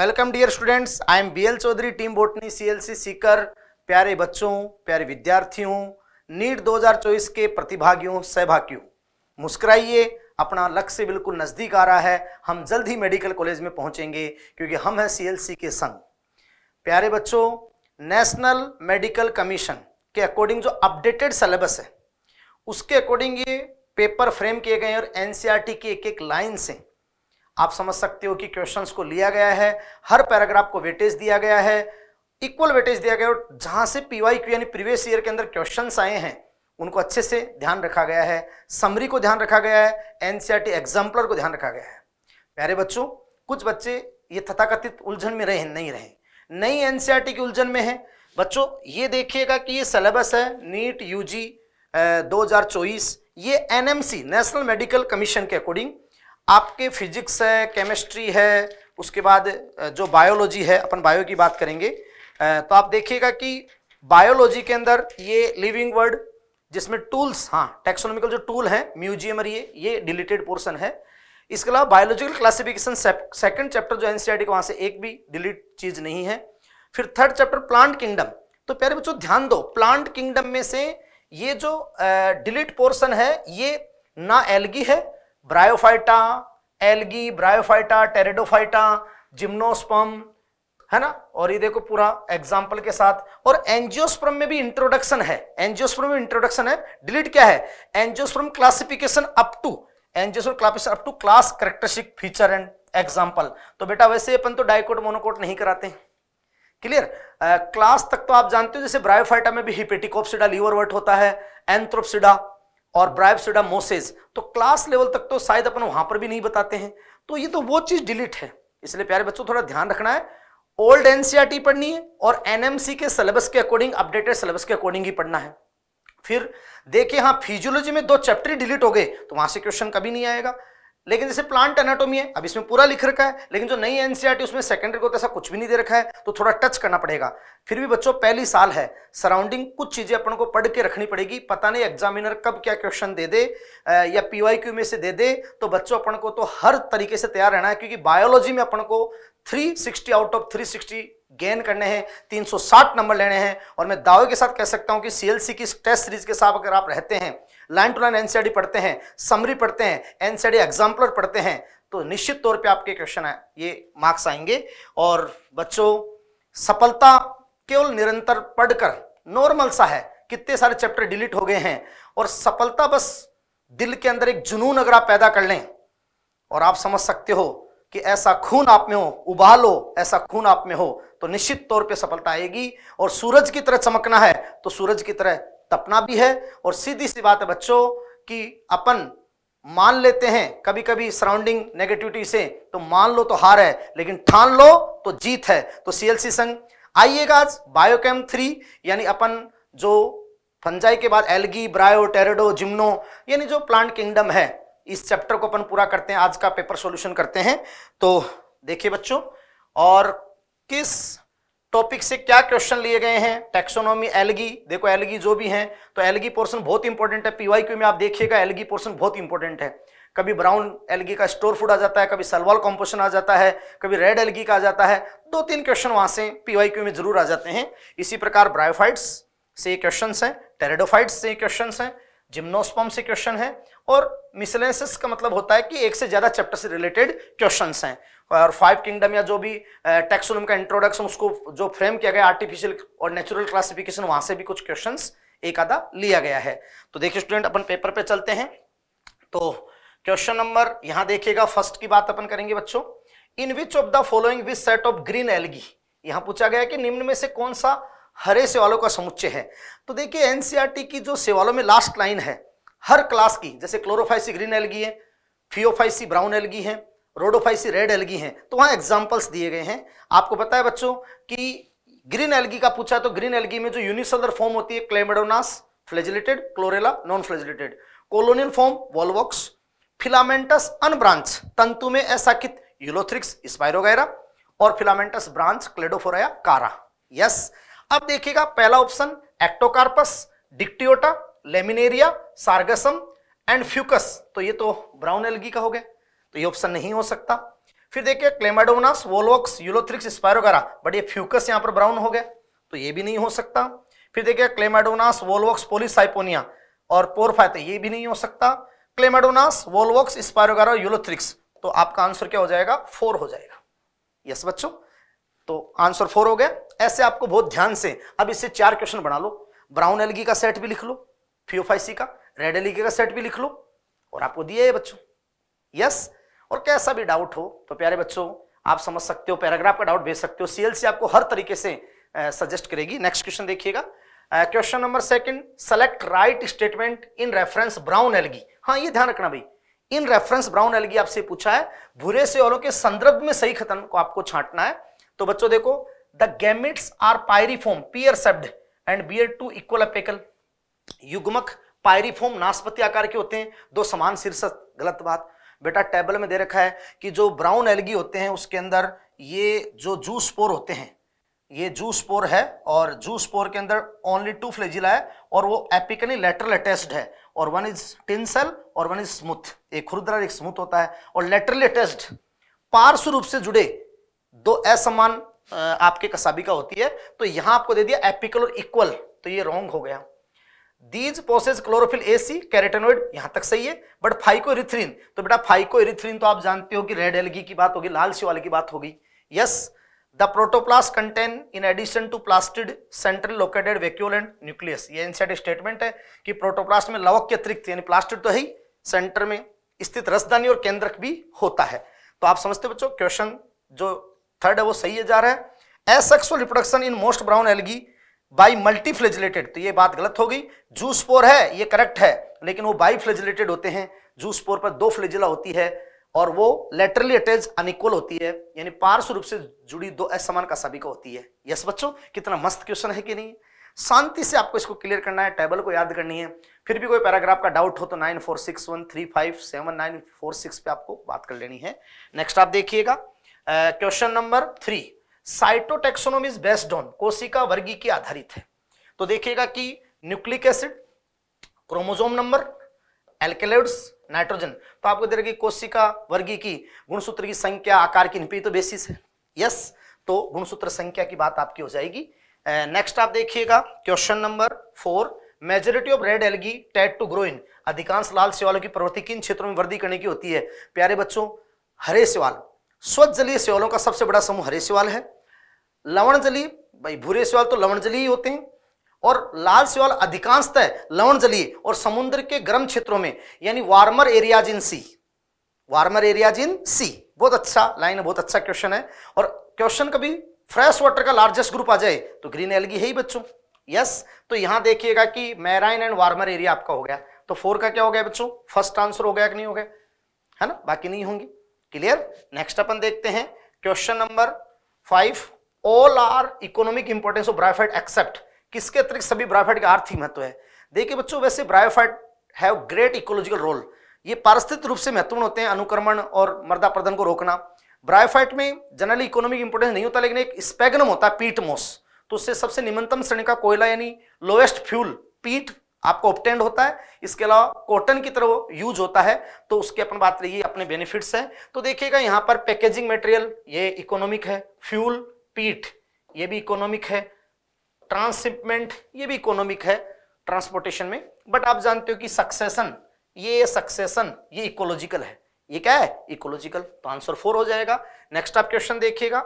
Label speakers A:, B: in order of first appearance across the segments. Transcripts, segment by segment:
A: Welcome dear students I am B L Chaudhary team botany CLC Sikar प्यारे बच्चों प्यारे विद्यार्थियों नीट 2024 के प्रतिभागियों सहभागियों मुस्कुराइए अपना लक्ष्य बिल्कुल नज़दीक आ रहा है हम जल्द ही मेडिकल कॉलेज में पहुंचेंगे क्योंकि हम हैं सीएलसी के संग प्यारे बच्चों नेशनल मेडिकल कमीशन के अकॉर्डिंग जो अपडेटेड सिलेबस है उसके अकॉर्डिंग ये पेपर फ्रेम किए गए और एनसीईआरटी e की एक एक लाइन से आप समझ सकते हो कि क्वेश्चंस को लिया गया है हर पैराग्राफ को वेटेज दिया गया है इक्वल वेटेज दिया गया और जहां से पीवाई क्यू यानी प्रीवियस ईयर के अंदर क्वेश्चंस आए हैं उनको अच्छे से ध्यान रखा गया है समरी को ध्यान रखा गया है एनसीईआरटी एग्जाम्पलर e को ध्यान रखा गया है प्यारे बच्चों कुछ बच्चे ये तथाकथित उलझन में रहे नहीं रहे नई एनसीआरटी e की उलझन में है बच्चों ये देखिएगा कि ये सिलेबस है नीट यूजी 2024 ये एनएमसी नेशनल मेडिकल कमीशन के अकॉर्डिंग आपके फिजिक्स है केमिस्ट्री है उसके बाद जो बायोलॉजी है अपन बायो की बात करेंगे तो आप देखिएगा कि बायोलॉजी के अंदर ये लिविंग वर्ड जिसमें टूल्स हाँ टेक्सोनॉमिकल जो टूल है म्यूजियम और ये ये डिलीटेड पोर्सन है इसके अलावा बायोलॉजिकल क्लासिफिकेशन सेकंड चैप्टर जो एनसीईआरटी का वहां से एक भी डिलीट चीज नहीं है फिर थर्ड चैप्टर प्लांट किंगडम तो प्यारे बच्चों ध्यान दो प्लांट किंगडम में से ये जो डिलीट पोर्सन है ये ना एलगी है bryophyta algae bryophyta pteridophyta gymnosperm है ना और ये देखो पूरा एग्जाम्पल के साथ और एंजियोस्प्रम में भी इंट्रोडक्शन है एंजियोस्प्रम में इंट्रोडक्शन है डिलीट क्या है angiosperm classification up to angiosperm classification up to class characteristic feature and example तो बेटा वैसे अपन तो डाइकोट मोनोकोट नहीं कराते क्लियर क्लास तक तो आप जानते हो जैसे ब्रायोफाइटा में भी लीवर लीवरवर्ट होता है एंथ्रोप्सिडा और ब्राइब सोडा मोसेज तो क्लास लेवल तक तो शायद अपन वहां पर भी नहीं बताते हैं तो ये तो वो चीज डिलीट है इसलिए प्यारे बच्चों थोड़ा ध्यान रखना है ओल्ड एनसीआरटी पढ़नी है और एनएमसी के सिलेबस के अकॉर्डिंग अपडेटेड सिलेबस के अकॉर्डिंग ही पढ़ना है फिर देखिए हाँ फिजियोलॉजी में दो चैप्टर डिलीट हो गए तो वहां से क्वेश्चन कभी नहीं आएगा लेकिन जैसे प्लांट एनाटोमी है अब इसमें पूरा लिख रखा है लेकिन जो नई एनसीआरटी e उसमें सेकेंडरी को ऐसा कुछ भी नहीं दे रखा है तो थोड़ा टच करना पड़ेगा फिर भी बच्चों पहली साल है सराउंडिंग कुछ चीजें अपन को पढ़ के रखनी पड़ेगी पता नहीं एग्जामिनर कब क्या क्वेश्चन दे दे या पीवाई में से दे दे तो बच्चों अपन को तो हर तरीके से तैयार रहना है क्योंकि बायोलॉजी में अपन को three out of three gain करने हैं 360 नंबर लेने हैं और मैं दावे के साथ कह सकता हूं कि सीएलसी की टेस्ट सीरीज के साथ अगर आप रहते हैं लाइन टू लाइन एनसीआरटी पढ़ते हैं समरी पढ़ते हैं एनसीआरटी एग्जाम्पलर e पढ़ते हैं तो निश्चित तौर पे आपके क्वेश्चन है ये मार्क्स आएंगे और बच्चों सफलता केवल निरंतर पढ़कर नॉर्मल सा है कितने सारे चैप्टर डिलीट हो गए हैं और सफलता बस दिल के अंदर एक जुनून अगर आप पैदा कर लें और आप समझ सकते हो कि ऐसा खून आप में हो उबालो ऐसा खून आप में हो तो निश्चित तौर पे सफलता आएगी और सूरज की तरह चमकना है तो सूरज की तरह तपना भी है और सीधी सी बात है बच्चों कि अपन मान लेते हैं कभी कभी सराउंडिंग नेगेटिविटी से तो मान लो तो हार है लेकिन ठान लो तो जीत है तो सीएलसी संघ आइएगा आज बायोकेम थ्री यानी अपन जो फंजाई के बाद एलगी ब्रायो टेरेडो जिम्नो यानी जो प्लांट किंगडम है इस चैप्टर को अपन पूरा करते हैं आज का पेपर सॉल्यूशन करते हैं तो देखिए बच्चों और किस टॉपिक से क्या क्वेश्चन लिए गए हैं टेक्सोनॉमी एलगी देखो एलगी जो भी हैं तो एलगी पोर्शन बहुत इंपॉर्टेंट है पीवाईक्यू में आप देखिएगा एलगी पोर्शन बहुत इंपॉर्टेंट है कभी ब्राउन एलगी का स्टोर फूड आ जाता है कभी सलवाल कॉम्पोशन आ जाता है कभी रेड एलगी का आ जाता है दो तीन क्वेश्चन वहां से पीवाईक्यू में जरूर आ जाते हैं इसी प्रकार ब्रायोफाइट्स से क्वेश्चन है टेरेडोफाइट्स से क्वेश्चन है जिम्नोस्पम से क्वेश्चन है और मिसलेंसिस का मतलब होता है कि एक से ज्यादा चैप्टर से रिलेटेड क्वेश्चन हैं और फाइव किंगडम या जो भी टेक्सोनोम का इंट्रोडक्शन उसको जो फ्रेम किया गया आर्टिफिशियल और नेचुरल क्लासिफिकेशन वहां से भी कुछ क्वेश्चन एक आधा लिया गया है तो देखिए स्टूडेंट अपन पेपर पे चलते हैं तो क्वेश्चन नंबर यहां देखिएगा फर्स्ट की बात अपन करेंगे बच्चों in which of the following which set of green algae यहां पूछा गया कि निम्न में से कौन सा हरे सेवालों का समुच्चय है तो देखिए एनसीआरटी e की जो सेवालों में लास्ट लाइन है हर क्लास की जैसे क्लोरोफाइसी ग्रीन एलगी है फियोफाइसी ब्राउन एलगी है रोडोफाइसी रेड एलगी हैं तो वहाँ एग्जाम्पल्स दिए गए हैं आपको पता है बच्चों कि ग्रीन एलगी का पूछा तो ग्रीन एलगी में जो यूनिसलर फॉर्म होती है chlamydomonas flagellated chlorella non flagellated colonial form volvox filamentous unbranched तंतु में असाकित यूलोथ्रिक्स स्पायरोगैरा और फिलामेंटस ब्रांच क्लेडोफोराया कारा यस अब देखिएगा पहला option ectocarpus dictyota laminaria sargassum and fucus तो ये तो ब्राउन एलगी का हो गया तो ये ऑप्शन नहीं हो सकता फिर देखिए chlamydomonas volvox ulothrix spirogyra but ये फ्यूकस यहाँ पर ब्राउन हो गया तो ये भी नहीं हो सकता फिर देखिए क्लेमाडोनास वोलवॉक्स पोलिसाइपोनिया और पोरफा तो ये भी नहीं हो सकता क्लेमाडोनास वोलवॉक्स स्पायरोगारा यूलोथ्रिक्स तो आपका आंसर क्या हो जाएगा फोर हो जाएगा यस बच्चों तो आंसर फोर हो गया ऐसे आपको बहुत ध्यान से अब इससे चार क्वेश्चन बना लो ब्राउन एलगी का सेट भी लिख लो फियोफाइसी का रेड एलगी का सेट भी लिख लो और आपको दिया है बच्चों यस और कैसा भी डाउट हो तो प्यारे बच्चों आप समझ सकते हो पैराग्राफ का डाउट भेज सकते हो सीएलसी आपको हर तरीके से सजेस्ट करेगी नेक्स्ट क्वेश्चन देखिएगा question number second select right statement in reference brown algae हाँ ये ध्यान रखना भाई इन रेफरेंस ब्राउन एलगी आपसे पूछा है भूरे से औरों के संदर्भ में सही खतन को आपको छांटना है तो बच्चों देखो the gametes are pyriform pear shaped and bear two equal apical युग्मक पायरिफोम नाशपति आकार के होते हैं दो समान शीर्षक गलत बात बेटा टेबल में दे रखा है कि जो ब्राउन एलगी होते हैं उसके अंदर ये जो जूस पोर होते हैं ये जूस पोर है और जूस पोर के अंदर ओनली टू फ्लेजिला है और वो एपिकनी लेटरल अटेस्ड है और वन इज टिनसेल और वन इज स्मूथ एक खुरदरा एक स्मूथ होता है और लेटरली अटेस्ड पार्श्व रूप से जुड़े दो असमान आपके कसाबी का होती है तो यहां आपको दे दिया एपिकल और इक्वल तो ये रॉन्ग हो गया दीज पोसेज क्लोरोफिल ए सी कैरेटेनोइड यहां तक सही है बट फाइको इरिथ्रिन तो बेटा फाइको इरिथ्रिन तो आप जानते हो कि रेड एलगी की बात होगी लाल शिवाल की बात होगी yes the protoplast contain in addition to plastid central located vacuole and nucleus ये इनसेट स्टेटमेंट है कि प्रोटोप्लास्ट में लवक के अतिरिक्त यानी प्लास्टिड तो है सेंटर में स्थित रसदानी और केंद्रक भी होता है तो आप समझते बच्चों क्वेश्चन जो थर्ड है वो सही है जा रहा है asexual reproduction in most brown algae by multi flagellated तो ये बात गलत हो गई जूसपोर है ये करेक्ट है लेकिन वो बाई फ्लेजिलेटेड होते हैं जूसपोर पर दो फ्लेजिला होती है और वो लेटरली अटैच अनिक्वल होती है यानी पार्श्व रूप से जुड़ी दो असमान का सभी को होती है यस बच्चों कितना मस्त क्वेश्चन है कि नहीं शांति से आपको इसको क्लियर करना है टेबल को याद करनी है फिर भी कोई पैराग्राफ का डाउट हो तो nine four six one three five seven nine four six पे आपको बात कर लेनी है नेक्स्ट आप देखिएगा question number three cytotaxonomy is based on कोशिका वर्गी की आधारित है तो देखिएगा कि nucleic acid chromosome number alkaloids nitrogen तो आपको दे रहा कोशिका वर्गी की गुणसूत्र की संख्या आकार की निपी तो बेसिस है यस तो गुणसूत्र संख्या की बात आपकी हो जाएगी नेक्स्ट uh, आप देखिएगा question number four majority of red algae टेट टू ग्रो इन अधिकांश लाल सेवालों की प्रवृत्ति किन क्षेत्रों में वृद्धि करने की होती है प्यारे बच्चों हरे सेवाल स्वच्छ जलीय सेवालों का सबसे बड़ा समूह हरे सेवाल है लवण जलीय भाई भूरे सवाल तो लवण जलीय होते हैं और लाल सवाल अधिकांशतः लवण जलीय और समुद्र के गर्म क्षेत्रों में यानी warmer areas in sea warmer areas in sea बहुत अच्छा लाइन है बहुत अच्छा क्वेश्चन है और क्वेश्चन कभी फ्रेश वाटर का लार्जेस्ट ग्रुप आ जाए तो ग्रीन एलगी है ही बच्चों यस तो यहां देखिएगा कि मैराइन एंड वार्मर एरिया आपका हो गया तो फोर का क्या हो गया बच्चों फर्स्ट आंसर हो गया कि नहीं हो गया है ना बाकी नहीं होंगी क्लियर नेक्स्ट अपन देखते हैं question number five all are economic importance of bryophyte except किसके अतिरिक्त सभी ब्रायोफाइट का आर्थिक महत्व है देखिए बच्चों वैसे bryophyte have great ecological role ये पारिस्थितिक रूप से महत्वपूर्ण होते हैं अनुक्रमण और मर्दा प्रदन को रोकना ब्रायोफाइट में जनरली इकोनॉमिक इंपोर्टेंस नहीं होता लेकिन एक स्पेगनम होता है पीट मोस तो उससे सबसे निम्नतम श्रेणी का कोयला यानी लोएस्ट फ्यूल पीट आपको ऑप्टेंड होता है इसके अलावा कॉटन की तरह यूज होता है तो उसके अपन बात रही अपने बेनिफिट्स हैं तो देखिएगा यहाँ पर पैकेजिंग मटेरियल ये इकोनॉमिक है फ्यूल पीठ ये भी इकोनॉमिक है ट्रांसशिपमेंट ये भी इकोनॉमिक है ट्रांसपोर्टेशन में बट आप जानते हो कि सक्सेशन ये सक्सेशन ये इकोलॉजिकल है ये क्या है इकोलॉजिकल तो आंसर फोर हो जाएगा नेक्स्ट आप क्वेश्चन देखिएगा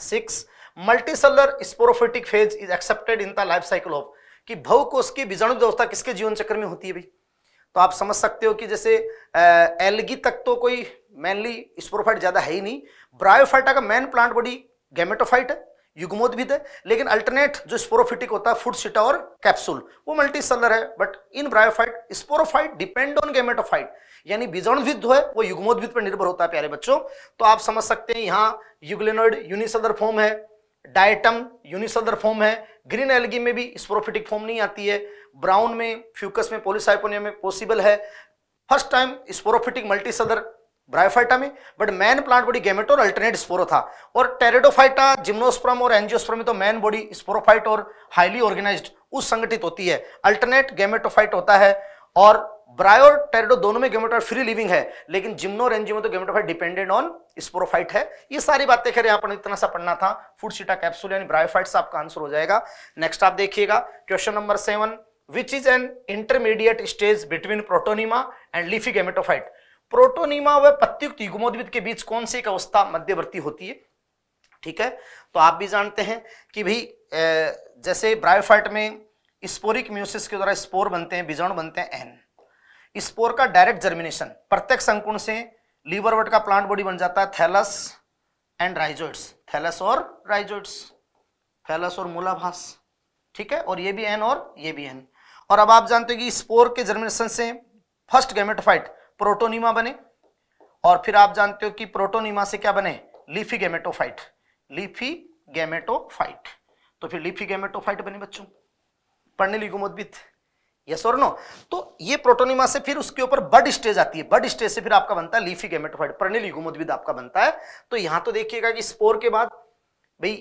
A: six multicellular sporophytic phase is accepted in the life cycle of कि को की बीजाणु व्यवस्था किसके जीवन चक्र में होती है भाई तो आप समझ सकते हो कि जैसे एलगी तक तो कोई मेनली स्पोरोफाइट ज़्यादा है ही नहीं ब्रायोफाइटा का मेन प्लांट बॉडी गैमेटोफाइट है युग्मोद्भिद है लेकिन अल्टरनेट जो स्पोरोफिटिक होता है फूड सीटा और कैप्सूल वो मल्टी सेलर है but in bryophyte sporophyte depend on gametophyte यानी बीजाणुद्भिद जो है वो युग्मोद्भिद पर निर्भर होता है प्यारे बच्चों तो आप समझ सकते हैं यहाँ युगलेनोइड यूनिसलर फॉर्म है डायटम यूनिसलर फॉर्म है ग्रीन एलगी में भी स्पोरोफिटिक फॉर्म नहीं आती है ब्राउन में फ्यूकस में पोलिसाइपोनिया में पॉसिबल है first time sporophytic multicellular Bryophyta में but main plant body gamete और अल्टरनेट स्पोरो था और टेरेडोफाइटा जिम्नोस्प्रम और एनजियोस्प्रम में तो मैन बॉडी स्पोरोफाइट और हाईली ऑर्गेनाइज्ड उस संगठित होती है अल्टरनेट गेमेटोफाइट होता है और ब्रायो और टेरेडो दोनों में गेमेटोफाइट फ्री लिविंग है लेकिन जिम्नो एनजियो में तो गेमेटोफाइट डिपेंडेंट ऑन स्पोरोफाइट है ये सारी बातें खेल यहाँ पर इतना सा पढ़ना था फूड सीटा कैप्सूल यानी ब्रायोफाइट से आपका आंसर हो जाएगा नेक्स्ट आप देखिएगा question number seven which is an intermediate stage between protonema and leafy gametophyte protonema व प्रत्युक्त युग्मोद्भिद के बीच कौन सी एक अवस्था मध्यवर्ती होती है ठीक है तो आप भी जानते हैं कि भाई जैसे ब्रायोफाइट में स्पोरिक म्यूसिस के द्वारा स्पोर बनते हैं बीजाणु बनते हैं एन स्पोर का डायरेक्ट जर्मिनेशन प्रत्येक संकुण से लीवरवर्ट का प्लांट बॉडी बन जाता है थैलस एंड राइजोइड्स थैलस और राइजोइड्स थैलस और मूलाभास ठीक है और ये भी एन और ये भी एन और अब आप जानते हो कि स्पोर के जर्मिनेशन से फर्स्ट गैमेटोफाइट प्रोटोनिमा बने और फिर आप जानते हो कि प्रोटोनिमा से क्या बने लिफी गेमेटोफाइट लिफी गेमेटोफाइट तो फिर लिफी गेमेटोफाइट बने बच्चों पढ़ने लिखो मोदी यस और नो तो ये प्रोटोनिमा से फिर उसके ऊपर बड स्टेज आती है बड स्टेज से फिर आपका बनता है लीफी गेमेटोफाइट पर्णिली गुमुद्विद आपका बनता है तो यहां तो देखिएगा कि स्पोर के बाद भाई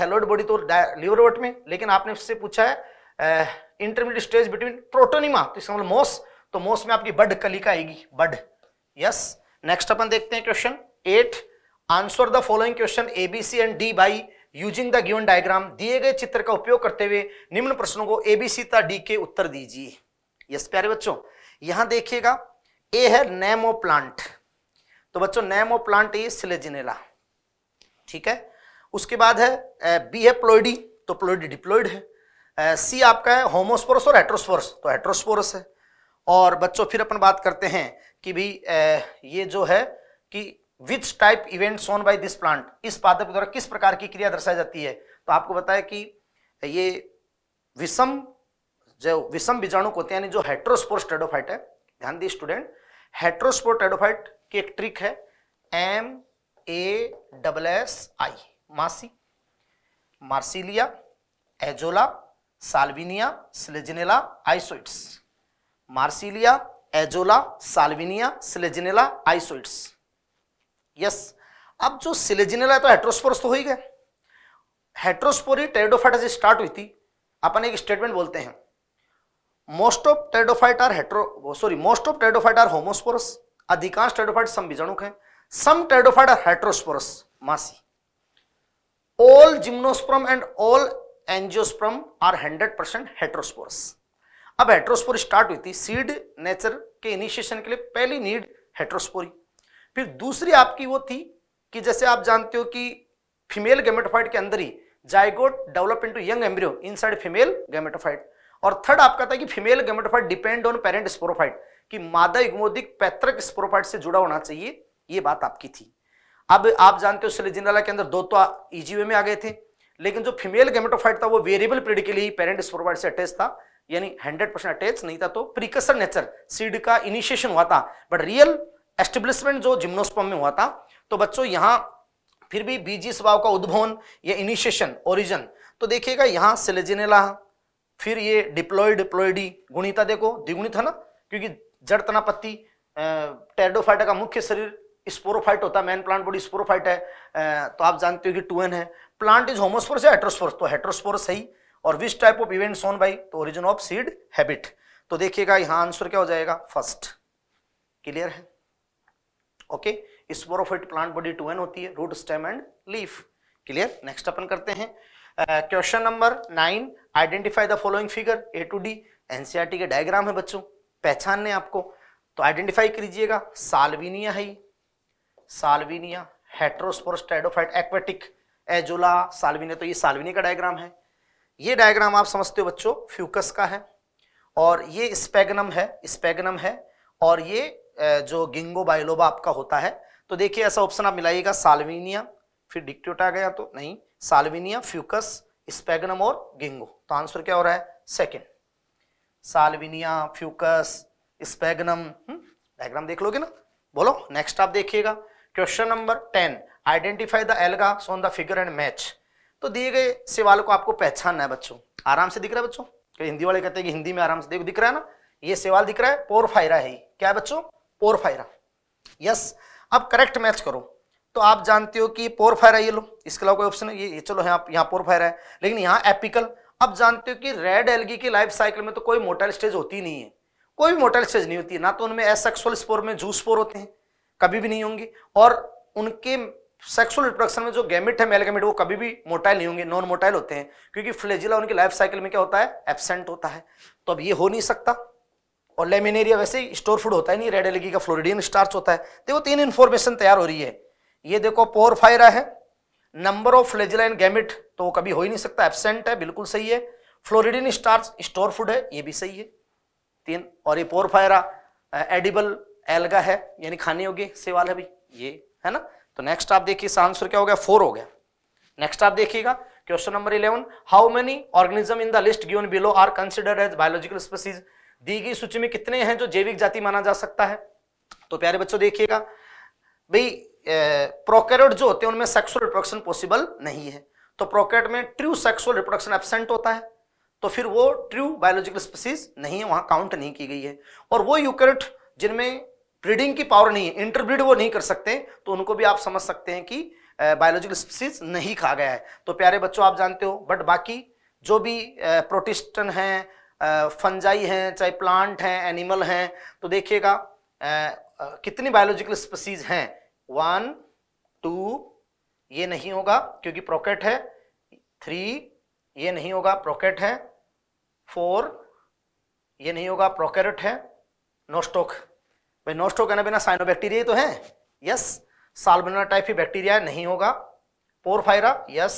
A: थैलोइड बॉडी तो लिवरवट में लेकिन आपने उससे पूछा है इंटरमीडिएट स्टेज बिटवीन प्रोटोनिमा तो इसका मतलब मोस्ट तो मोस्ट में आपकी बड कलिका आएगी बड यस नेक्स्ट अपन देखते हैं question eight answer the following question A B C and D by using the given diagram दिए गए चित्र का उपयोग करते हुए निम्न प्रश्नों को ए बी सी तथा डी के उत्तर दीजिए यस प्यारे बच्चों यहां देखिएगा ए है नेमो प्लांट तो बच्चों नैमो प्लांट ये सिलेजिनेला ठीक है उसके बाद है बी है प्लोइडी तो प्लोइडी डिप्लोइड है सी आपका है होमोस्पोरस और हेट्रोस्पोरस तो हेट्रोस्पोरस है और बच्चों फिर अपन बात करते हैं कि भी ये जो है कि which type event shown by this plant इस पादप के द्वारा किस प्रकार की क्रिया दर्शाई जाती है तो आपको बताया कि ये विषम जो विषम बीजाणु होते हैं यानी जो हेट्रोस्पोर टेडोफाइट है ध्यान दी स्टूडेंट हेट्रोस्पोर टेडोफाइट की एक ट्रिक है M A double S I मासी Marsilea Azolla Salvinia Selaginella Isoetes Marsilea Azolla Salvinia Selaginella Isoetes yes अब जो सिलेजिनेला तो हेट्रोस्पोरस तो हो ही गए हेट्रोस्पोरी टेरिडोफाइटा से स्टार्ट हुई थी अपन एक स्टेटमेंट बोलते हैं most of pteridophyte are hetero sorry most of pteridophyte are homosporous अधिकांश टेरिडोफाइट सम बीजाणुक है सम टेरिडोफाइट आर हेट्रोस्पोरस मासी all all and all all are hundred percent heterosporous अब हेट्रोस्पोर स्टार्ट हुई थी सीड नेचर के इनिशिएशन के लिए पहली नीड हेट्रोस्पोरी फिर दूसरी आपकी वो थी कि जैसे आप जानते हो कि फीमेल गेमेटोफाइट के अंदर ही zygote develop into young embryo inside female gametophyte और थर्ड आपका था कि female gametophyte depend on parent sporophyte कि मादा इग्मोदिक पैतृक स्पोरोफाइट से जुड़ा होना चाहिए ये बात आपकी थी अब आप जानते हो सिलेजिनला के अंदर दो तो ईजीवे में आ गए थे लेकिन जो फीमेल गेमेटोफाइट था वो वेरिएबल पीरियड के लिए पेरेंट स्पोरोफाइट से अटैच था यानी 100 परसेंट अटैच नहीं था तो प्रीकसर नेचर सीड का इनिशिएशन हुआ था बट रियल एस्टेब्लिशमेंट जो जिम्नोस्पम में हुआ था तो बच्चों यहां फिर भी बीजी स्वभाव का उद्भवन या इनिशिएशन ओरिजन तो देखिएगा यहां सिलेजिनेला फिर ये डिप्लोइड डिप्लोइडी गुणिता देखो द्विगुणित है ना क्योंकि जड़ तनापत्ति टेरडोफाइटा का मुख्य शरीर स्पोरोफाइट होता है मैन प्लांट बॉडी स्पोरोफाइट है तो आप जानते हो कि टू है प्लांट इज होमोस्पोर या हेट्रोस्पोर तो हेट्रोस्पोर सही और which type of event shown by तो ओरिजिन ऑफ सीड हैबिट तो देखिएगा यहाँ आंसर क्या हो जाएगा फर्स्ट क्लियर है okay sporophyte plant body two n होती है root stem and leaf clear next अपन करते हैं question number nine identify the following figure A to D NCERT के डायग्राम है बच्चों पहचानने आपको तो आइडेंटिफाई कीजिएगा सालविनिया है सालविनिया हेट्रोस्पोरस्टाइडोफाइट एक्वेटिक एजोला सालविनिया तो ये सालविनिया का डायग्राम है ये डायग्राम आप समझते हो बच्चों फ्यूकस का है और ये स्पेगनम है स्पेगनम है और ये जो गिंगो बायलोबा आपका होता है तो देखिए ऐसा ऑप्शन आप मिलाइएगा साल्विनिया फिर डिक्टोटा गया तो नहीं साल्विनिया फ्यूकस स्पेगनम और गिंगो तो आंसर क्या हो रहा है second Salvinia Fucus Sphagnum diagram देख लोगे ना बोलो नेक्स्ट आप देखिएगा question number ten identify the alga on the figure and match तो दिए गए सवाल को आपको पहचानना है बच्चों आराम से दिख रहा है बच्चों तो हिंदी वाले कहते हैं कि हिंदी में आराम से देखो दिख रहा है ना ये सवाल दिख रहा है पोरफायरा है क्या है बच्चों पोरफायरा यस अब करेक्ट मैच करो तो आप जानते हो कि पोरफायरा ये लो इसके अलावा कोई ऑप्शन ये, ये चलो यहाँ यहाँ पोरफायरा है लेकिन यहाँ एपिकल अब जानते हो कि रेड एलगी की लाइफ साइकिल में तो कोई मोटाइल स्टेज होती नहीं है कोई भी मोटाइल स्टेज नहीं होती ना तो उनमें एसेक्सुअल स्पोर में जूस स्पोर होते हैं कभी भी नहीं होंगे और उनके सेक्सुअल रिप्रोडक्शन में जो गैमिट है मेल गैमिट वो कभी भी मोटाइल नहीं होंगे नॉन मोटाइल होते हैं क्योंकि फ्लेजिला उनकी लाइफ साइकिल में क्या होता है एबसेंट होता है तो अब ये हो नहीं सकता और लेमिनेरिया वैसे ही स्टोर फूड होता है नहीं रेड एलगी का फ्लोरिडियन स्टार्च होता है देखो तीन इन्फॉर्मेशन तैयार हो रही है ये देखो पोर पोरफायरा है number of flagella and gamete तो वो कभी हो ही नहीं सकता एबसेंट है बिल्कुल सही है फ्लोरिडियन स्टार्च स्टोर फूड है ये भी सही है तीन और ये पोर फायरा एडिबल एल्गा है यानी खाने योग्य सेवाल है भाई ये है ना तो नेक्स्ट आप देखिए इसका आंसर क्या हो गया फोर हो गया नेक्स्ट आप देखिएगा question number eleven how many organism in the list given below are consider as biological species दी गई सूची में कितने हैं जो जैविक जाति माना जा सकता है तो प्यारे बच्चों देखिएगा भाई प्रोकैरियोट जो होते हैं उनमें सेक्सुअल रिप्रोडक्शन पॉसिबल नहीं है तो प्रोकैरियोट में ट्रू सेक्सुअल रिप्रोडक्शन एबसेंट होता है तो फिर वो ट्रू बायोलॉजिकल स्पीसीज नहीं है वहां काउंट नहीं की गई है और वो यूकैरियोट जिनमें ब्रीडिंग की पावर नहीं है इंटरब्रीड वो नहीं कर सकते तो उनको भी आप समझ सकते हैं कि बायोलॉजिकल स्पीसीज नहीं खा गया है तो प्यारे बच्चों आप जानते हो बट बाकी जो भी प्रोटिस्टन हैं फंजाई हैं चाहे प्लांट हैं एनिमल हैं तो देखिएगा कितनी बायोलॉजिकल स्पीसीज हैं वन टू ये नहीं होगा क्योंकि प्रोकेट है थ्री ये नहीं होगा प्रोकेट है फोर ये नहीं होगा प्रोकेरेट है नोस्टोक भाई बिना नोस्टोकैनाबिना साइनोबैक्टीरिया तो है यस साल्बना टाइप ही बैक्टीरिया नहीं होगा Porphyra yes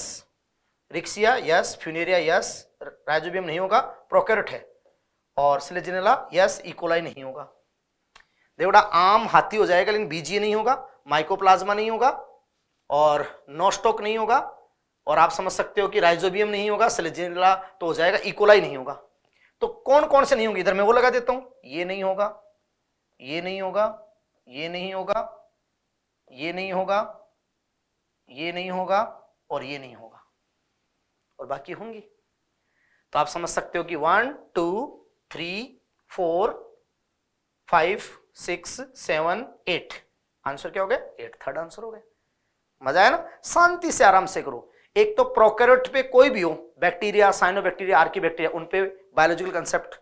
A: Riccia yes Funaria yes Rhizobium नहीं होगा प्रोकेरट है और सिलेजिनेला यस इकोलाई नहीं होगा देवड़ा आम हाथी हो जाएगा लेकिन बीजी नहीं होगा माइकोप्लाज्मा नहीं होगा और नोस्टोक नहीं होगा और आप समझ सकते हो कि राइजोबियम नहीं होगा सिलेजिनेला तो हो जाएगा इकोलाई e. नहीं होगा तो कौन कौन से नहीं होंगे इधर मैं वो लगा देता हूँ ये नहीं होगा ये नहीं होगा ये नहीं होगा ये नहीं होगा ये नहीं होगा और ये नहीं होगा और बाकी होंगी तो आप समझ सकते हो कि one two three four five six seven eight answer क्या हो गया एट थर्ड आंसर हो गया मजा आया ना शांति से आराम से करो एक तो प्रोकैरियोट पे कोई भी हो bacteria cyanobacteria archaebacteria उनपे बायोलॉजिकल कंसेप्ट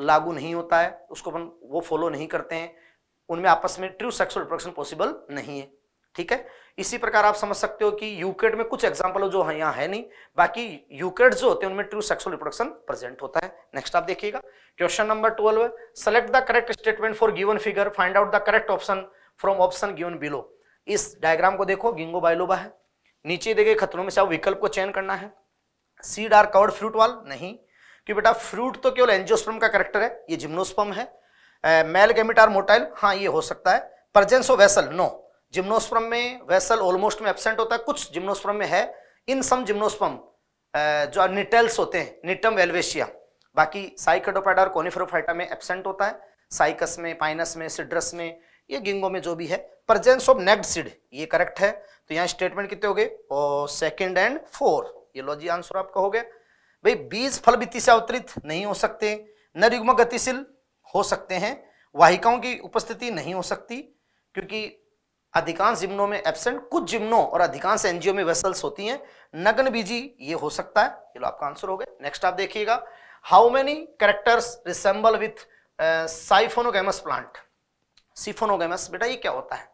A: लागू नहीं होता है उसको अपन वो फॉलो नहीं करते हैं उनमें आपस में ट्रू सेक्सुअल रिप्रोडक्शन पॉसिबल नहीं है ठीक है इसी प्रकार आप समझ सकते हो कि यूकेट में कुछ एग्जाम्पल जो है हाँ, यहाँ है नहीं बाकी यूकेट जो होते हैं उनमें ट्रू सेक्सुअल रिप्रोडक्शन प्रेजेंट होता है नेक्स्ट आप देखिएगा question number twelve select the correct statement for given figure find out the correct option from option given below इस डायग्राम को देखो गिंगो बायलोबा है नीचे दिए खतरों में से आप विकल्प को चयन करना है सीड आर कवर्ड फ्रूट वाल नहीं कि बेटा फ्रूट तो केवल एंजियोस्पर्म का करेक्टर है ये जिम्नोस्पर्म है मेल गेमिट आर मोटाइल हाँ ये हो सकता है presence of vessel no gymnosperm में वेसल ऑलमोस्ट में एबसेंट होता है कुछ जिम्नोस्पर्म में है इन सम जिम्नोस्पर्म जो निटेल्स होते हैं निटम वेलवेशिया बाकी साइकेडोपाइडा और कोनिफेरोफाइटा में एबसेंट होता है साइकस में पाइनस में सिड्रस में ये गिंगो में जो भी है प्रजेंस ऑफ नेक्ड सीड ये करेक्ट है तो यहाँ स्टेटमेंट कितने हो गए और सेकेंड एंड फोर ये लॉजी आंसर आपका हो गया भाई बीज फल वित्ती से अवतरित नहीं हो सकते न युग्म गतिशील हो सकते हैं वाहिकाओं की उपस्थिति नहीं हो सकती क्योंकि अधिकांश जिम्नों में एब्सेंट कुछ जिम्नों और अधिकांश एनजीओ में वेसल्स होती हैं नग्न बीजी ये हो सकता है ये लो आपका आंसर हो गया नेक्स्ट आप देखिएगा how many characters resemble with siphonogamous plant siphonogamous बेटा ये क्या होता है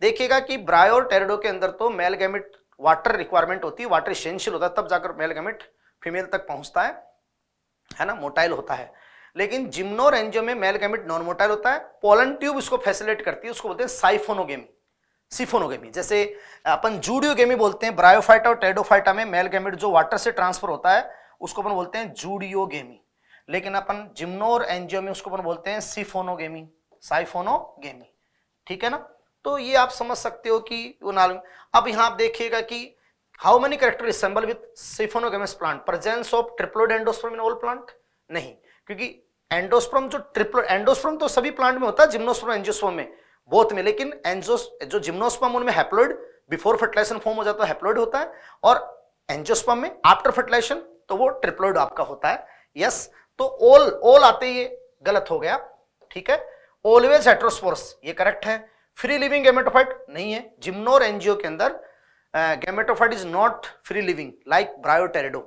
A: देखिएगा कि ब्राय और टेरेडो के अंदर तो मेलगेमिट वाटर रिक्वायरमेंट होती है वाटर इसेंशियल होता है तब जाकर मेलगेमिट फीमेल तक पहुंचता है है ना मोटाइल होता है लेकिन जिम्नो रेंजो में मेल गैमिट नॉन मोटाइल होता है पोलन ट्यूब इसको फैसिलेट करती है उसको बोलते हैं साइफोनोगेमी सिफोनोगेमी जैसे अपन जूडियोगेमी बोलते हैं ब्रायोफाइटा और टेडोफाइटा में मेल गैमिट जो वाटर से ट्रांसफर होता है उसको अपन बोलते हैं जूडियोगेमी लेकिन अपन जिम्नोर एनजियो में उसको अपन बोलते हैं सिफोनोगेमी साइफोनोगेमी ठीक है ना तो ये आप समझ सकते हो कि वो नाल अब यहाँ आप देखिएगा कि how many character resemble with siphonogamous plant presence of triploid endosperm in all plant नहीं क्योंकि एंडोस्प्रम जो ट्रिप्लो एंडोस्प्रम तो सभी प्लांट में होता है जिम्नोस्प्रम एंजियोस्पर्म में बोथ में लेकिन एंजोस जो जिम्नोस्पर्म उनमें हैप्लोइड बिफोर फर्टिलाइजेशन फॉर्म हो जाता है हैप्लोइड होता है और एंजियोस्पर्म में आफ्टर फर्टिलाइजेशन तो वो ट्रिप्लोइड आपका होता है यस yes, तो ऑल ऑल आते ये गलत हो गया ठीक है ऑलवेज हेट्रोस्पोर्स ये करेक्ट है फ्री लिविंग एमेटोफाइट नहीं है जिम्नोर एनजीओ के अंदर gametophyte is not free living like bryo pterido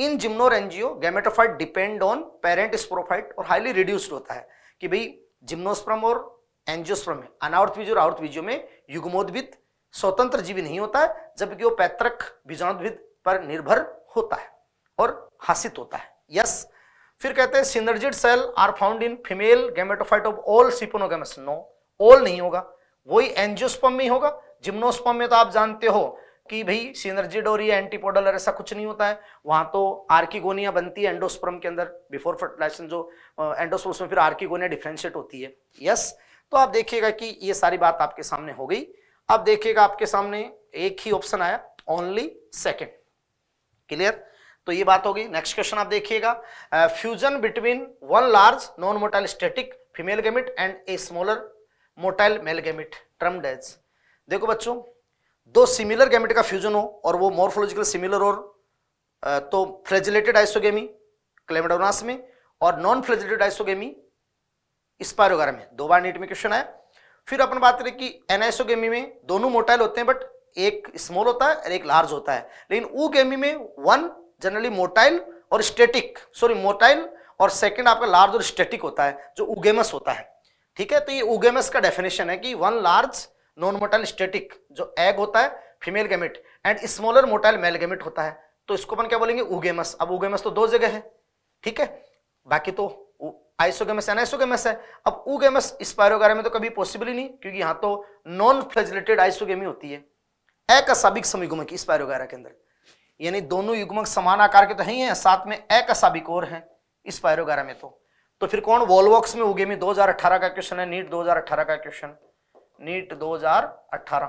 A: in in gymno angio gametophyte depend on parent sporophyte और हाईली रिड्यूस्ड होता है कि भाई जिम्नोस्प्रम और एंजियोस्प्रम में अनावर्त बीजो और आवर्त बीजो में युग्मोद्भिद स्वतंत्र जीवी नहीं होता है जबकि वो पैतृक बीजाणुद्भिद पर निर्भर होता है और हासित होता है यस yes. फिर कहते हैं synergid cell are found in female gametophyte of all siphonogamous no all नहीं होगा वही एंजियोस्पम में होगा जिम्नोस्पम में तो आप जानते हो कि भाई सीनर्जी डोरी एंटीपोडल ऐसा कुछ नहीं होता है वहां तो आर्किगोनिया बनती है एंडोस्पर्म के अंदर बिफोर फर्टिलाइजेशन जो एंडोस्पर्म में फिर आर्किगोनिया डिफ्रेंशिएट होती है यस तो आप देखिएगा कि ये सारी बात आपके सामने हो गई अब देखिएगा आपके सामने एक ही ऑप्शन आया ओनली सेकेंड क्लियर तो ये बात होगी नेक्स्ट क्वेश्चन आप देखिएगा fusion between one large non motile static female gamete and a smaller motile male gamete term डेज देखो बच्चों दो सिमिलर गैमेट का फ्यूजन हो और वो मोर्फोलॉजिकल सिमिलर और तो फ्रेजिलेटेड आइसोगेमी क्लेमेडोनास में और नॉन फ्रेजिलेटेड आइसोगेमी स्पायरोगारा में दो बार नीट में क्वेश्चन आया फिर अपन बात करें कि एनाइसोगेमी में दोनों मोटाइल होते हैं बट एक स्मॉल होता है और एक लार्ज होता है लेकिन ऊ गेमी में वन जनरली मोटाइल और स्टेटिक सॉरी मोटाइल और सेकेंड आपका लार्ज और स्टेटिक होता है जो उगेमस होता है ठीक है तो ये उगेमस का डेफिनेशन है कि one large non motile static जो एग होता है female gamete and smaller motile male gamete होता है तो इसको अपन क्या बोलेंगे उगेमस अब उगेमस तो दो जगह है ठीक है बाकी तो आइसोगेमस एनाइसोगेमस है अब उगेमस स्पायरोगारा में तो कभी पॉसिबल ही नहीं क्योंकि यहाँ तो नॉन फ्लेजिलेटेड आइसोगेमी होती है अकसाबिक समीगुमक स्पायरोगारा के अंदर यानी दोनों युग्मक समान आकार के तो है ही है साथ में अकसाबिक और है स्पायरोगारा में तो तो फिर कौन वॉलवॉक्स में उगेमी 2018 का क्वेश्चन है नीट 2018 का क्वेश्चन नीट 2018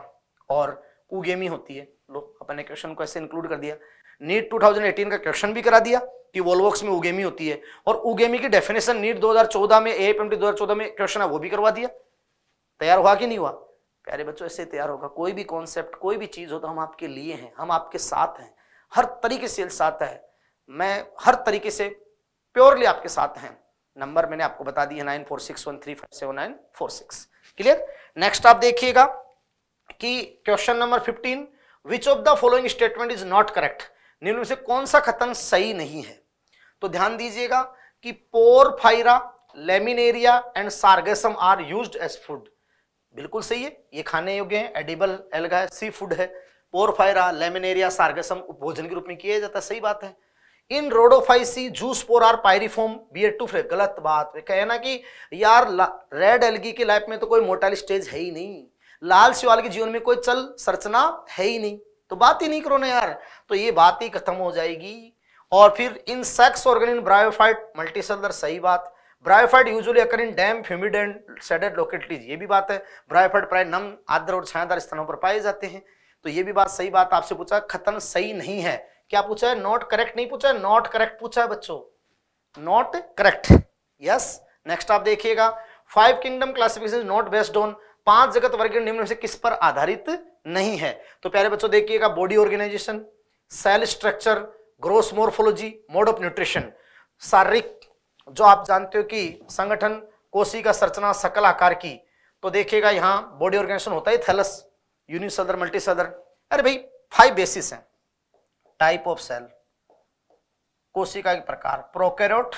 A: और उगेमी होती है लो अपने क्वेश्चन को ऐसे इंक्लूड कर दिया नीट 2018 का क्वेश्चन भी करा दिया कि वोलवॉक्स में उगेमी होती है और उगेमी की डेफिनेशन नीट 2014 में ए दो हजार में क्वेश्चन है वो भी करवा दिया तैयार हुआ कि नहीं हुआ प्यारे बच्चों ऐसे तैयार होगा कोई भी कॉन्सेप्ट कोई भी चीज़ हो तो हम आपके लिए हैं हम आपके साथ हैं हर तरीके से साथ है मैं हर तरीके से प्योरली आपके साथ हैं नंबर मैंने आपको बता दिया nine four six one three five seven nine four six clear next आप देखिएगा कि question number fifteen which of the following statement is not correct निम्न में से कौन सा कथन सही नहीं है तो ध्यान दीजिएगा कि Porphyra Laminaria and Sargassum are use as food बिल्कुल सही है ये खाने योग्य है एडिबल एलगा सी फूड है पोरफाइरा लेमिनेरिया सार्गेसम भोजन के रूप में किया जाता है सही बात है in Rhodophyceae zoospore are be bear to फ्रे गलत बात वे कहना कि यार रेड एलगी की लाइफ में तो कोई मोटाइल स्टेज है ही नहीं लाल शिवाल के जीवन में कोई चल संरचना है ही नहीं तो बात ही नहीं करो ना यार तो ये बात ही खत्म हो जाएगी और फिर in sex organ in bryophyte multicellular सही बात bryophyte usually occur in damp humid and shaded localities ये भी बात है ब्रायोफाइट प्राय नम आर्द्र और छायादार स्थानों पर पाए जाते हैं तो ये भी बात सही बात आपसे पूछा खतन सही नहीं है क्या पूछा है नॉट करेक्ट नहीं पूछा नॉट करेक्ट पूछा है बच्चों नॉट करेक्ट यस नेक्स्ट आप देखिएगा five kingdom classification not based on पांच जगत वर्गीकरण निम्न से किस पर आधारित नहीं है तो प्यारे बच्चों देखिएगा body organisation cell structure gross morphology mode of nutrition शारीरिक जो आप जानते हो कि संगठन कोशी का संरचना सकल आकार की तो देखिएगा यहां बॉडी ऑर्गेनाइजेशन होता है थैलस यूनिसदर मल्टी सदर अरे भाई फाइव बेसिस हैं टाइप ऑफ सेल कोशिका के प्रकार प्रोकैरियोट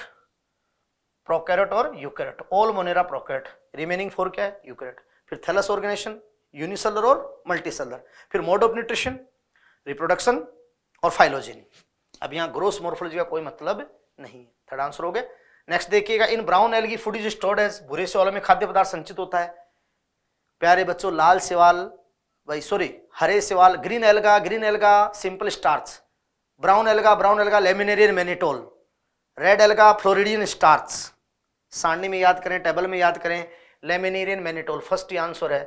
A: प्रोकैरियोट और eukaryote all Monera prokaryote remaining four क्या है यूकैरियोट फिर थैलस ऑर्गेनाइजेशन यूनिसेलर और मल्टीसेलर फिर मोड ऑफ न्यूट्रिशन रिप्रोडक्शन और फाइलोजेनी अब यहां ग्रोस मोर्फोलॉजी का कोई मतलब नहीं है थर्ड आंसर हो गया नेक्स्ट देखिएगा in brown algae food is stored as भूरे सेवाल में खाद्य पदार्थ संचित होता है प्यारे बच्चों लाल सेवाल भाई सॉरी हरे सेवाल green alga green alga simple starch brown alga brown alga laminarin mannitol red alga floridean starch सारणी में याद करें टेबल में याद करें लेमिनेरियन मेनिटोल फर्स्ट ये आंसर है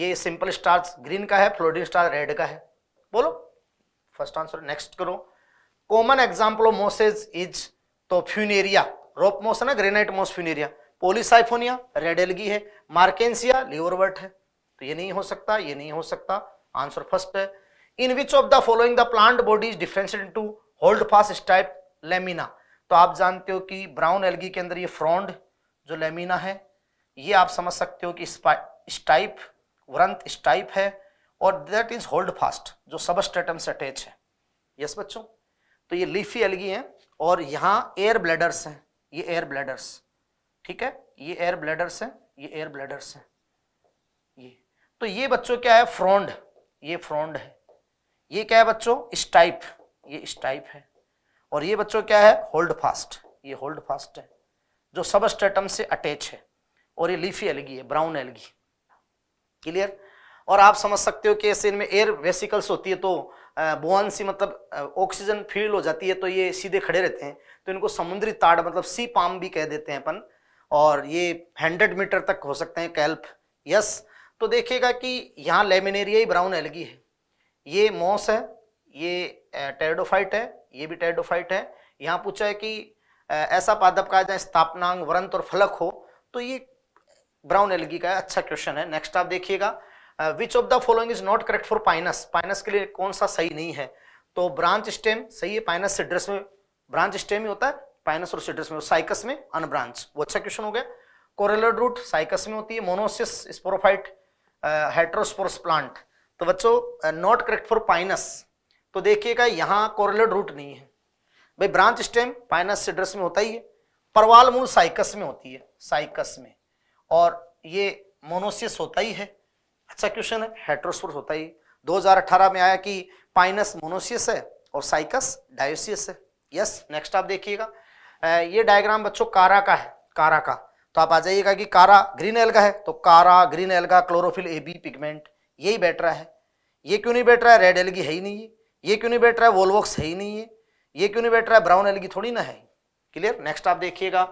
A: ये सिंपल स्टार्च ग्रीन का है फ्लोरिडियन स्टार्च रेड का है बोलो फर्स्ट आंसर नेक्स्ट करो common example of mosses is तो फ्यूनेरिया रोप मोस है ना ग्रेनाइट मोस फ्यूनेरिया पोलिसाइफोनिया रेड एलगी है मार्केंसिया लिवरवर्ट है तो ये नहीं हो सकता ये नहीं हो सकता आंसर फर्स्ट है in which of the following the plant body is differentiated into holdfast stipe lamina तो आप जानते हो कि ब्राउन एलगी के अंदर ये फ्रॉन्ड जो लेमिना है ये आप समझ सकते हो कि स्टाइप व्रंथ स्टाइप है और दैट इज होल्ड फास्ट जो सबस्टेटम से अटैच है यस बच्चों तो ये लीफी एलगी है और यहाँ एयर ब्लैडर्स हैं ये एयर ब्लैडर्स ठीक है ये एयर ब्लैडर्स हैं ये एयर ब्लैडर्स हैं ये तो ये बच्चों क्या है फ्रॉन्ड ये फ्रॉन्ड है ये क्या है बच्चों स्टाइप ये स्टाइप है और ये बच्चों क्या है होल्ड फास्ट ये होल्ड फास्ट है जो सब स्टेटम से अटैच है और ये लीफी एलगी है ब्राउन एलगी क्लियर और आप समझ सकते हो कि ऐसे इनमें एयर वेसिकल्स होती है तो बोअन सी मतलब ऑक्सीजन फील हो जाती है तो ये सीधे खड़े रहते हैं तो इनको समुद्री ताड़ मतलब सी पाम भी कह देते हैं अपन और ये हंड्रेड मीटर तक हो सकते हैं कैल्प यस तो देखिएगा कि यहाँ लेमिनेरिया ही ब्राउन एलगी है ये मोस है ये टेरडोफाइट है ये भी टेरडोफाइट है यहाँ पूछा है कि ऐसा पादप का जहाँ स्थापनांग वरंत और फलक हो तो ये ब्राउन एलगी का अच्छा क्वेश्चन है नेक्स्ट आप देखिएगा which of the following is not correct for Pinus Pinus के लिए कौन सा सही नहीं है तो ब्रांच स्टेम सही है पाइनस सिड्रस में ब्रांच स्टेम ही होता है पाइनस और सिड्रस में और साइकस में अनब्रांच वो अच्छा क्वेश्चन हो गया कोरेलर रूट साइकस में होती है मोनोसिस स्पोरोफाइट हेट्रोस्पोर्स प्लांट तो बच्चों नॉट करेक्ट फॉर पाइनस तो देखिएगा यहाँ कोरलेड रूट नहीं है भाई ब्रांच स्टेम पाइनस सिड्रस में होता ही है परवाल मूल साइकस में होती है साइकस में और ये मोनोसियस होता ही है अच्छा क्वेश्चन है हेट्रोसोर्स होता ही 2018 में आया कि पाइनस मोनोसियस है और साइकस डायोसियस है यस नेक्स्ट आप देखिएगा ये डायग्राम बच्चों कारा का है कारा का तो आप आ जाइएगा कि कारा ग्रीन एल्गा है तो Chara green alga chlorophyll a b pigment यही बैठ रहा है ये क्यों नहीं बैठ रहा है रेड एलगी है ही नहीं है ये क्यों नहीं बैठ रहा है वोलवॉक्स है ही नहीं है ये क्यों नहीं बैठ रहा है ब्राउन एलगी थोड़ी ना है क्लियर नेक्स्ट आप देखिएगा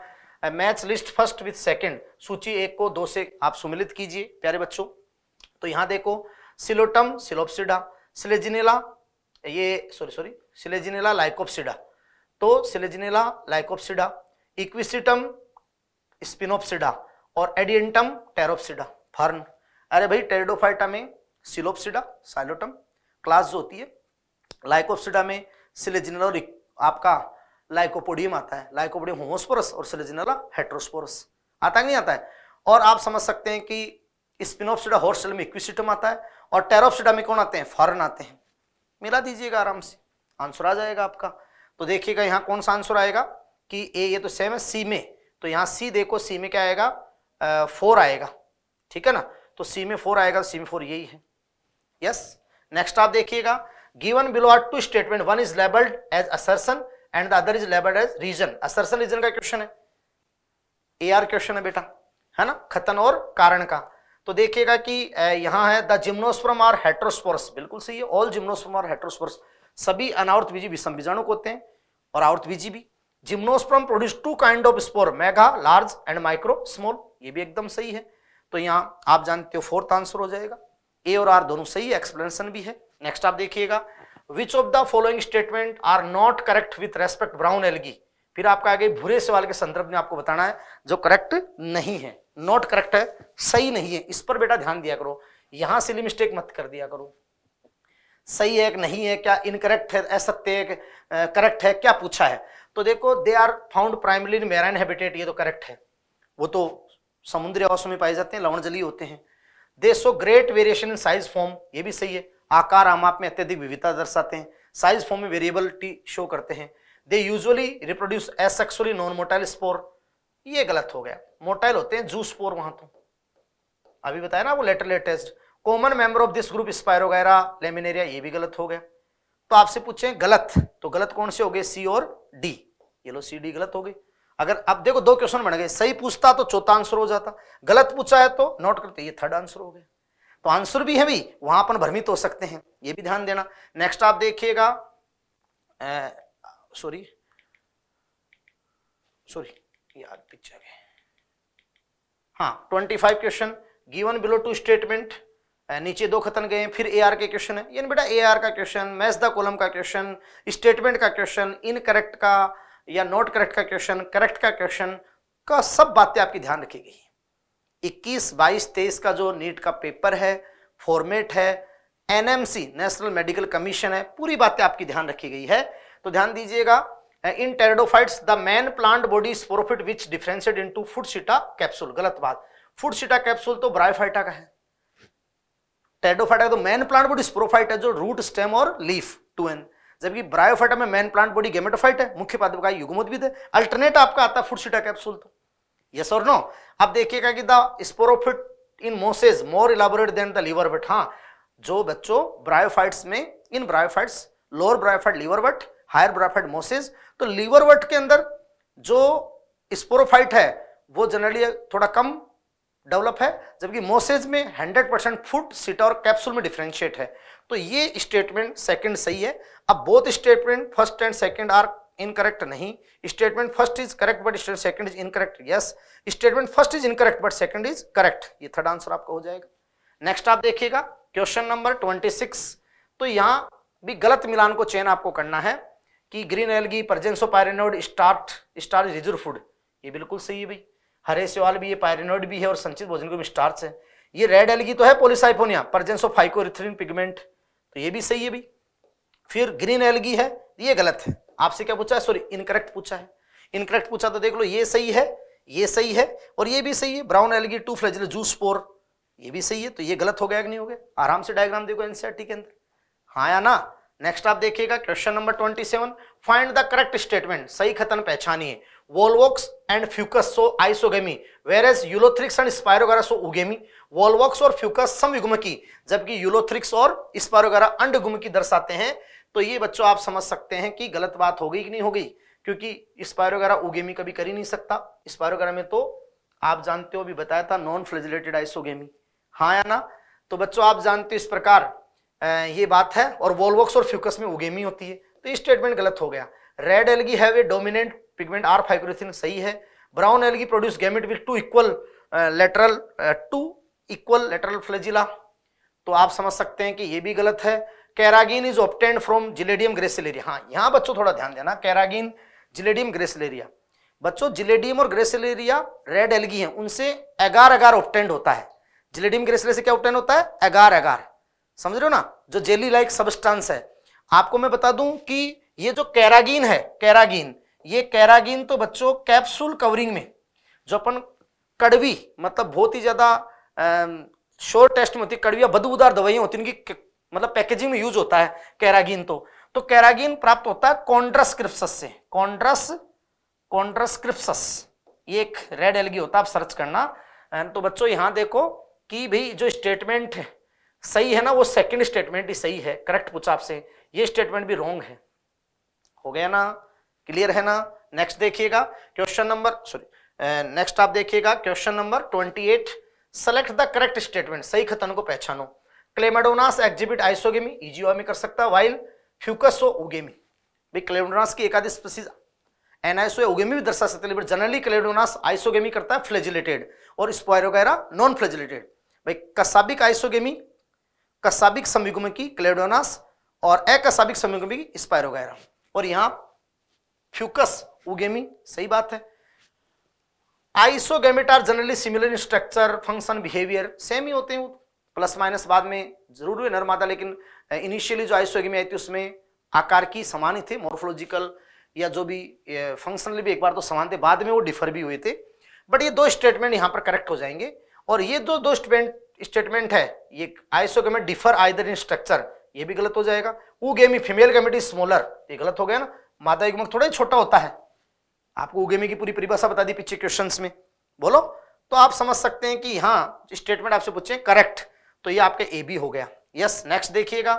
A: match list first with second सूची एक को दो से आप सुमिलित कीजिए प्यारे बच्चों तो यहाँ देखो सिलोटम सिलोपसिडा सिलेजिनेला ये सॉरी सॉरी सिलेजिनेला लाइकोपसिडा तो सिलेजिनेला लाइकोपसिडा इक्विसिटम स्पिनोपसिडा और एडियंटम टेरोपसिडा फर्न अरे भाई टेरिडोफाइटा में सिलोपसिडा साइलोटम क्लास जो होती है लाइकोपसिडा में सिलेजिनला और आपका लाइकोपोडियम आता है लाइकोपोडियम होमोस्पोरस और सिलेजिनला हेट्रोस्पोरस आता नहीं आता है और आप समझ सकते हैं कि स्पिनोपसिडा हॉर्सल में इक्विसिटम आता है और टेरोपसिडा में कौन आते हैं फॉरन आते हैं मिला दीजिएगा आराम से आंसर आ जाएगा आपका तो देखिएगा यहाँ कौन सा आंसर आएगा कि ए ये तो सेम है सी में तो यहाँ सी देखो सी में क्या आएगा फोर आएगा ठीक है ना तो सी में फोर आएगा सी में फोर यही है यस नेक्स्ट आप देखिएगा given below are two statement one is labelled as assertion and the other is labelled as reason assertion reason का क्वेश्चन है ए आर क्वेश्चन है बेटा है ना खतन और कारण का तो देखिएगा कि यहाँ है द जिम्नोस्प्रम और हेट्रोस्पोर्स बिल्कुल सही है ऑल जिम्नोस्प्रम और हेट्रोस्पोर्स सभी अनावृत बीजी विषम बीजाणु होते हैं और आवृत बीजी भी gymnosperm produce two kind of spore mega large and micro small ये भी एकदम सही है तो यहाँ आप जानते हो फोर्थ आंसर हो जाएगा ए और आर दोनों सही एक्सप्लेनेशन भी है नेक्स्ट आप देखिएगा which of the following statement are not correct with respect brown algae फिर आपका आगे भूरे सवाल के संदर्भ में आपको बताना है जो करेक्ट नहीं है नॉट करेक्ट है सही नहीं है इस पर बेटा ध्यान दिया करो यहां से मिस्टेक मत कर दिया करो सही है कि नहीं है क्या इनकरेक्ट है असत्य है करेक्ट है क्या पूछा है तो देखो they are found primary in marine habitat ये तो करेक्ट है वो तो समुद्री आवासों में पाए जाते हैं लवण जलीय होते हैं they show great variation in size form ये भी सही है आकार आप में अत्यधिक विविधता दर्शाते हैं साइज फॉर्म में वेरिएबलिटी शो करते हैं they usually reproduce asexually non motile spore ये गलत हो गया मोटाइल होते हैं जू स्पोर वहां तो अभी बताया ना वो later latest common member of this group Spirogyra Laminaria ये भी गलत हो गया तो आपसे पूछे गलत तो गलत कौन से हो गए सी और डी ये लो सी डी गलत हो गई अगर आप देखो दो क्वेश्चन बन गए सही पूछता तो चौथा आंसर हो जाता गलत पूछा है तो नोट करते ये थर्ड आंसर हो गया तो आंसर भी है भी वहां अपन भ्रमित हो सकते हैं ये भी ध्यान देना नेक्स्ट आप देखिएगा सॉरी सॉरी यार पिक्चर है हाँ twenty five question given below two statement नीचे दो खतन गए फिर ए आर के क्वेश्चन है यानी बेटा ए आर का क्वेश्चन मैच द कॉलम का क्वेश्चन स्टेटमेंट का क्वेश्चन इनकरेक्ट का या नोट करेक्ट का क्वेश्चन करेक्ट का क्वेश्चन का सब बातें आपकी ध्यान रखी गई इक्कीस बाईस तेईस का जो नीट का पेपर है फॉर्मेट है एनएमसी नेशनल मेडिकल कमीशन है पूरी बातें आपकी ध्यान रखी गई है तो ध्यान दीजिएगा in pteridophytes the main plant body sporophyte which differentiated into foot seta capsule गलत बात फूड सीटा कैप्सूल तो ब्रायोफाइटा का है टेरेडोफाइटा तो मैन प्लांट बॉडी स्पोरोफाइट है जो रूट स्टेम और लीफ टू एन जबकि ब्रायोफाइटा में मेन प्लांट बॉडी गेमेटोफाइट है मुख्य का युगमोद्भिद है अल्टरनेट आपका आता है फुटसीटा कैप्सूल तो यस और नो आप देखिएगा कि the sporophyte in mosses more elaborate than the liverwort हाँ जो बच्चों ब्रायोफाइट्स में in bryophytes lower bryophyte liverwort higher bryophyte mosses तो लीवर वट के अंदर जो स्पोरोफाइट है वो जनरली थोड़ा कम डेवलप है जबकि मोसेज में 100 परसेंट फुट सीटा और कैप्सूल में डिफ्रेंशिएट है तो ये स्टेटमेंट सेकंड सही है अब both statement first and second are incorrect नहीं statement first is correct but state second is incorrect yes statement first is incorrect but second is correct ये थर्ड आंसर आपका हो जाएगा नेक्स्ट आप देखिएगा क्वेश्चन नंबर ट्वेंटी सिक्स तो यहाँ भी गलत मिलान को चयन आपको करना है कि green algae presence of pyrenoid start star reserve food ये बिल्कुल सही है भाई हरे सेवाल भी ये पायरेनोड भी है और संचित भोजन को भी स्टार्च है ये रेड एलगी तो है पोलिसाइफोनिया प्रजेंसो फाइकोरिथ्रिन पिगमेंट तो ये भी सही है भाई फिर ग्रीन एलगी है ये गलत है आपसे क्या पूछा है सॉरी इनकरेक्ट पूछा है इनकरेक्ट पूछा तो देख लो ये सही है ये सही है और ये भी सही है brown algae two flagella zoospore ये भी सही है तो ये गलत हो गया कि नहीं हो गया आराम से डायग्राम देखो एनसीआरटी e के अंदर हाँ या ना नेक्स्ट आप देखिएगा question number twenty seven find the correct statement सही खतन पहचानिए Volvox and Fucus show isogamy whereas Ulothrix and Spirogyra show oogamy Volvox और फ्यूकस सम युग्मकी जबकि यूलोथ्रिक्स और स्पायरोगारा अंड युग्मकी दर्शाते हैं तो ये बच्चों आप समझ सकते हैं कि गलत बात हो गई कि नहीं हो गई क्योंकि स्पायरोगारा उगेमी कभी कर ही नहीं सकता स्पायरोगारा में तो आप जानते हो भी बताया था नॉन फ्लेजिलेटेड आइसोगेमी हाँ या ना तो बच्चों आप जानते हो इस प्रकार ये बात है और वोलवॉक्स और फ्यूकस में उगेमी होती है तो ये स्टेटमेंट गलत हो गया red algae have a dominant pigment R फाइब्रोसिन सही है brown algae produce gamete with two equal lateral two equal lateral flagella तो आप समझ सकते हैं कि ये भी गलत है carrageenan is obtained from Gelidium Gracilaria हाँ यहाँ बच्चों थोड़ा ध्यान देना कैरागिन जिलेडियम ग्रेसिलेरिया बच्चों जिलेडियम और ग्रेसिलेरिया रेड एलगी हैं उनसे एगार एगार ऑप्टेंड होता है जिलेडियम ग्रेसिले से क्या ऑप्टेंड होता है एगार एगार समझ रहे हो ना जो जेली लाइक सबस्टांस है आपको मैं बता दूं कि ये जो कैरागिन है कैरागिन ये कैरागिन तो बच्चों कैप्सूल कवरिंग में जो अपन कड़वी मतलब बहुत ही ज्यादा शोर टेस्ट में होती कड़वी या बदबूदार दवाइयां होती इनकी मतलब पैकेजिंग में यूज होता है कैरागिन तो तो कैरागिन प्राप्त होता है कॉन्ड्रस्क्रिप्स से कॉन्ड्रस कॉन्ड्रस्क्रिप्स ये एक रेड एलगी होता है आप सर्च करना तो बच्चों यहां देखो कि भाई जो स्टेटमेंट है सही है ना वो सेकंड स्टेटमेंट ही सही है करेक्ट पूछा आपसे ये स्टेटमेंट भी रॉन्ग है हो गया ना क्लियर है ना नेक्स्ट देखिएगा क्वेश्चन नंबर सॉरी नेक्स्ट आप देखिएगा question number twenty eight select the correct statement सही खतन को पहचानो क्लेमेडोनास एक्जिबिट आइसोगेमी इजीओ में कर सकता वाइल फ्यूकसो उगेमी भाई क्लेमेडोनास की एकाधिक स्पीसीज एनआईसो उगेमी भी दर्शा सकते हैं जनरली क्लेमेडोनास आइसोगेमी करता है फ्लेजिलेटेड और स्पोरोगैरा नॉन फ्लेजिलेटेड भाई कसाबिक आइसोगेमी कसाबिक समयुग्म की क्लेडोनास और अकसाबिक समयुग्म की स्पायरोगैरा और यहाँ फ्यूकस उगेमी सही बात है isogamete are generally similar in structure function behaviour same ही होते हैं प्लस माइनस बाद में जरूर हुए नर्मादा लेकिन इनिशियली जो आइसोगेमी आई थी उसमें आकार की समान ही थे मोर्फोलॉजिकल या जो भी फंक्शनली भी एक बार तो समान थे बाद में वो डिफर भी हुए थे बट ये दो स्टेटमेंट यहाँ पर करेक्ट हो जाएंगे और ये दो दो स्टेटमेंट है ये isogamete differ either in structure ये भी गलत हो जाएगा वो गेमी फीमेल गेमेट इज स्मॉलर ये गलत हो गया ना मादा युग्मक थोड़ा ही छोटा होता है आपको उगेमे की पूरी परिभाषा बता दी पीछे क्वेश्चंस में बोलो तो आप समझ सकते हैं कि हाँ स्टेटमेंट आपसे पूछे करेक्ट तो ये आपका ए बी हो गया यस नेक्स्ट देखिएगा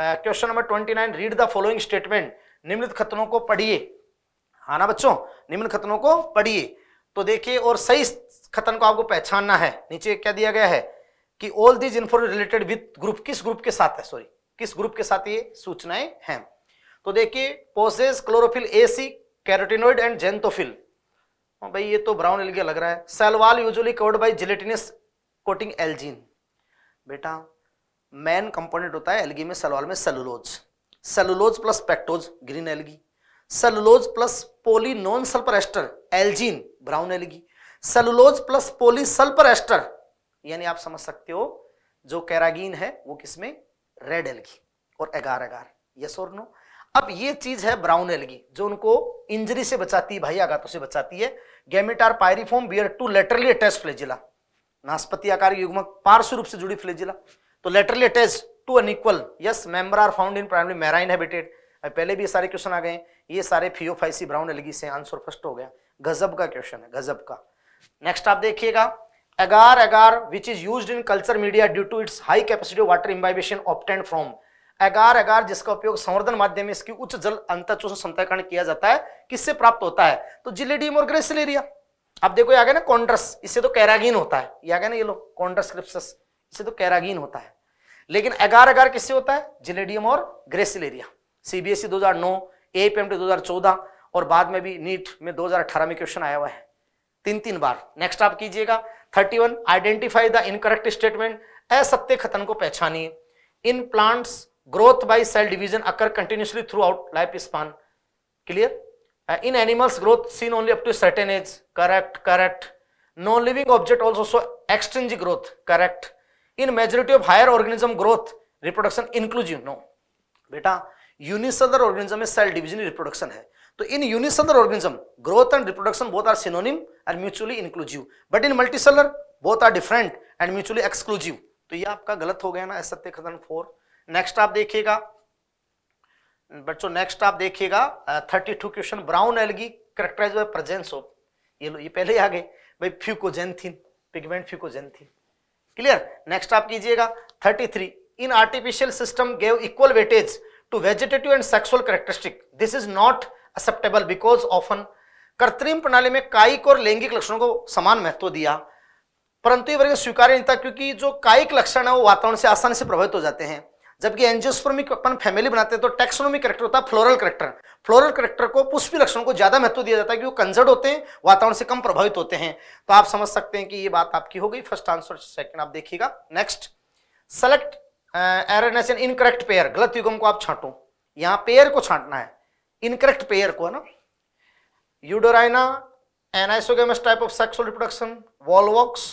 A: question number twenty nine read the following statement निम्नलिखित खतनों को पढ़िए हाँ ना बच्चों निम्न खतनों को पढ़िए तो देखिए और सही खतन को आपको पहचानना है नीचे क्या दिया गया है कि all this information related with group किस ग्रुप के साथ है सॉरी किस ग्रुप के साथ ये सूचनाएं हैं तो देखिए possess chlorophyll a c carotenoid and xanthophyll भाई ये तो ब्राउन एलगी लग रहा है cell wall usually covered by gelatinous coating algin बेटा मेन कंपोनेंट होता है एलगी में सेलवाल में cellulose cellulose plus pectose green algae cellulose plus poly non sulphur ester algin brown algae cellulose plus poly sulphur ester यानी आप समझ सकते हो जो कैरागीन है वो किसमें रेड एलगी और एगार एगार यस और नो अब ये चीज है ब्राउन एलगी जो उनको इंजरी से बचाती है भाई आघातों से बचाती है gamete pyriform bear two laterally attach flagella नास्पति आकार युग्मक पार्श्व रूप से जुड़ी फ्लेजिला तो laterally attach two unequal yes member are found in primary marine habitat पहले भी ये सारे क्वेश्चन आ गए ये सारे फियोफाइसी ब्राउन एलगी से आंसर फर्स्ट हो गया गजब का क्वेश्चन है गजब का नेक्स्ट आप देखिएगा agar agar which is used in culture media due to its high capacity water imbibition obtained from agar agar जिसका उपयोग संवर्धन माध्यम में इसकी उच्च जल अंतर चूषण किया जाता है किससे प्राप्त होता है तो जिलेडियम और ग्रेसिलेरिया अब देखो आगे ना कॉन्ड्रस इससे तो कैरागिन होता है ये आ ना ये लो कॉन्ड्रस क्रिप्सस इससे तो कैरागिन होता है लेकिन एगार एगार किससे होता है जिलेडियम और ग्रेसिलेरिया सीबीएसई 2009 एपीएमटी 2014 और बाद में भी नीट में 2018 में क्वेश्चन आया हुआ है तीन तीन बार नेक्स्ट आप कीजिएगा 31 आइडेंटिफाई द इनकरेक्ट स्टेटमेंट असत्य खतन को पहचानिए in plants growth by cell division occur continuously throughout life span clear in animals growth seen only up to certain age correct correct non living object also show extends growth correct in majority of higher organism growth reproduction inclusive no बेटा unicellular organism में cell division reproduction है तो in unicellular organism growth and reproduction both are synonym are mutually inclusive but in multicellular both are different and mutually exclusive तो ये आपका गलत हो गया ना सत्य खतन फोर नेक्स्ट आप देखिएगा बच्चों नेक्स्ट आप देखिएगा thirty two question brown algae characterize by presence of ये लो ये पहले ही आ गए भाई fucoxanthin pigment fucoxanthin clear next आप कीजिएगा thirty three in artificial system gave equal weightage to vegetative and sexual characteristic this is not acceptable because often कृत्रिम प्रणाली में कायिक और लैंगिक लक्षणों को समान महत्व दिया परंतु ये वर्ग स्वीकार्य नहीं था क्योंकि जो कायिक लक्षण है वो वातावरण से आसानी से प्रभावित हो जाते हैं जबकि एंजियोस्पर्मिक अपन फैमिली बनाते हैं तो टेक्सोनोमिक करेक्टर होता है फ्लोरल करेक्टर फ्लोरल करेक्टर को पुष्पी लक्षण को ज्यादा महत्व दिया जाता है क्योंकि कंजर्ड होते हैं वातावरण से कम प्रभावित होते हैं तो आप समझ सकते हैं कि ये बात आपकी हो गई फर्स्ट आंसर सेकंड आप देखिएगा नेक्स्ट सेलेक्ट एरनेस एन इनकरेक्ट पेयर गलत युगम को आप छांटो यहां पेयर को छांटना है इनकरेक्ट पेयर को है ना Eudorina anisogamous type of sexual reproduction Volvox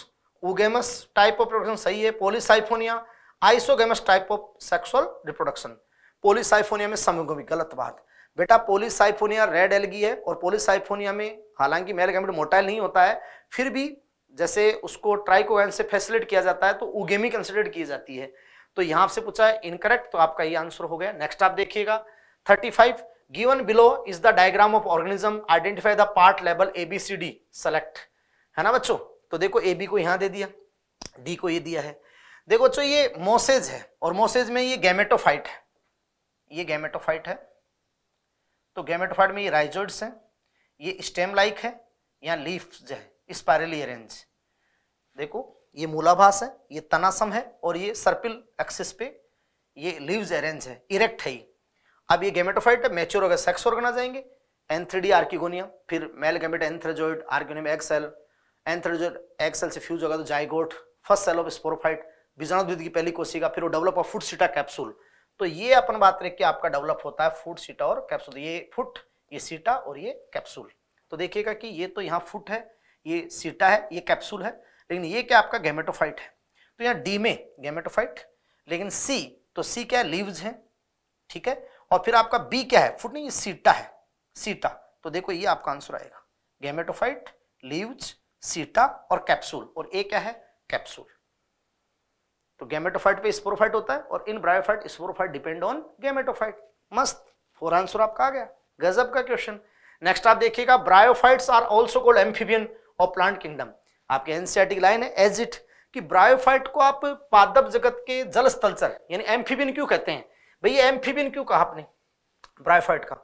A: oogamous type of production सही है Polysiphonia isogamous type of sexual reproduction Polysiphonia में समूह गलत बात बेटा पोलिसाइफोनिया रेड एलगी है और पोलिसाइफोनिया में हालांकि मेल गैमेट मोटाइल नहीं होता है फिर भी जैसे उसको ट्राइकोगैन से फैसिलेट किया जाता है तो उगेमी कंसिडर की जाती है तो यहाँ से पूछा है इनकरेक्ट तो आपका ये आंसर हो गया नेक्स्ट आप देखिएगा 35 given below is the diagram of organism identify the part लेवल A B C D select है ना बच्चों तो देखो ए बी को यहाँ दे दिया डी को ये दिया है देखो बच्चों ये मोसेज है और मोसेज में ये गैमेटोफाइट है ये गैमेटोफाइट है तो गैमेटोफाइट में ये राइजोइड्स हैं ये स्टेम लाइक है या लीफ जो है स्पायरली अरेंज देखो ये मूलाभास है ये तनासम है और ये सर्पिल एक्सिस पे ये लीव्स अरेंज है इरेक्ट है ये अब ये गैमेटोफाइट है मैच्योर हो गया सेक्स ऑर्गेनाइज जाएंगे एंथ्रीडी थ्री फिर male gamete antherozoid archegonium egg cell antherozoid egg cell से फ्यूज होगा तो zygote first cell of sporophyte बीजाणु द्वित की पहली कोशिका फिर वो develop of foot seta capsule तो ये अपन बात रहे कि आपका डेवलप होता है फूड सीटा और कैप्सूल तो ये फुट ये सीटा और ये कैप्सूल तो देखिएगा कि ये तो यहाँ फुट है ये सीटा है ये कैप्सूल है लेकिन ये क्या आपका गेमेटोफाइट है तो यहाँ डी में गेमेटोफाइट लेकिन सी तो सी क्या है लीव्स है ठीक है और फिर आपका बी क्या है फुट नहीं ये सीटा है सीटा तो देखो ये आपका आंसर आएगा गेमेटोफाइट लीव्स सीटा और कैप्सूल और ए क्या है कैप्सूल तो गैमेटोफाइट पे स्पोरोफाइट होता है और in bryophyte sporophyte depend on gametophyte मस्त फोर आंसर आपका आ गया गजब का क्वेश्चन नेक्स्ट आप देखिएगा bryophytes are also called amphibian और प्लांट किंगडम आपके एनसीआर लाइन है एज इट कि ब्रायोफाइट को आप पादप जगत के जल स्थलचर यानी एम्फीबियन क्यों कहते हैं भैया एम्फीबियन क्यों कहा आपने ब्रायोफाइट का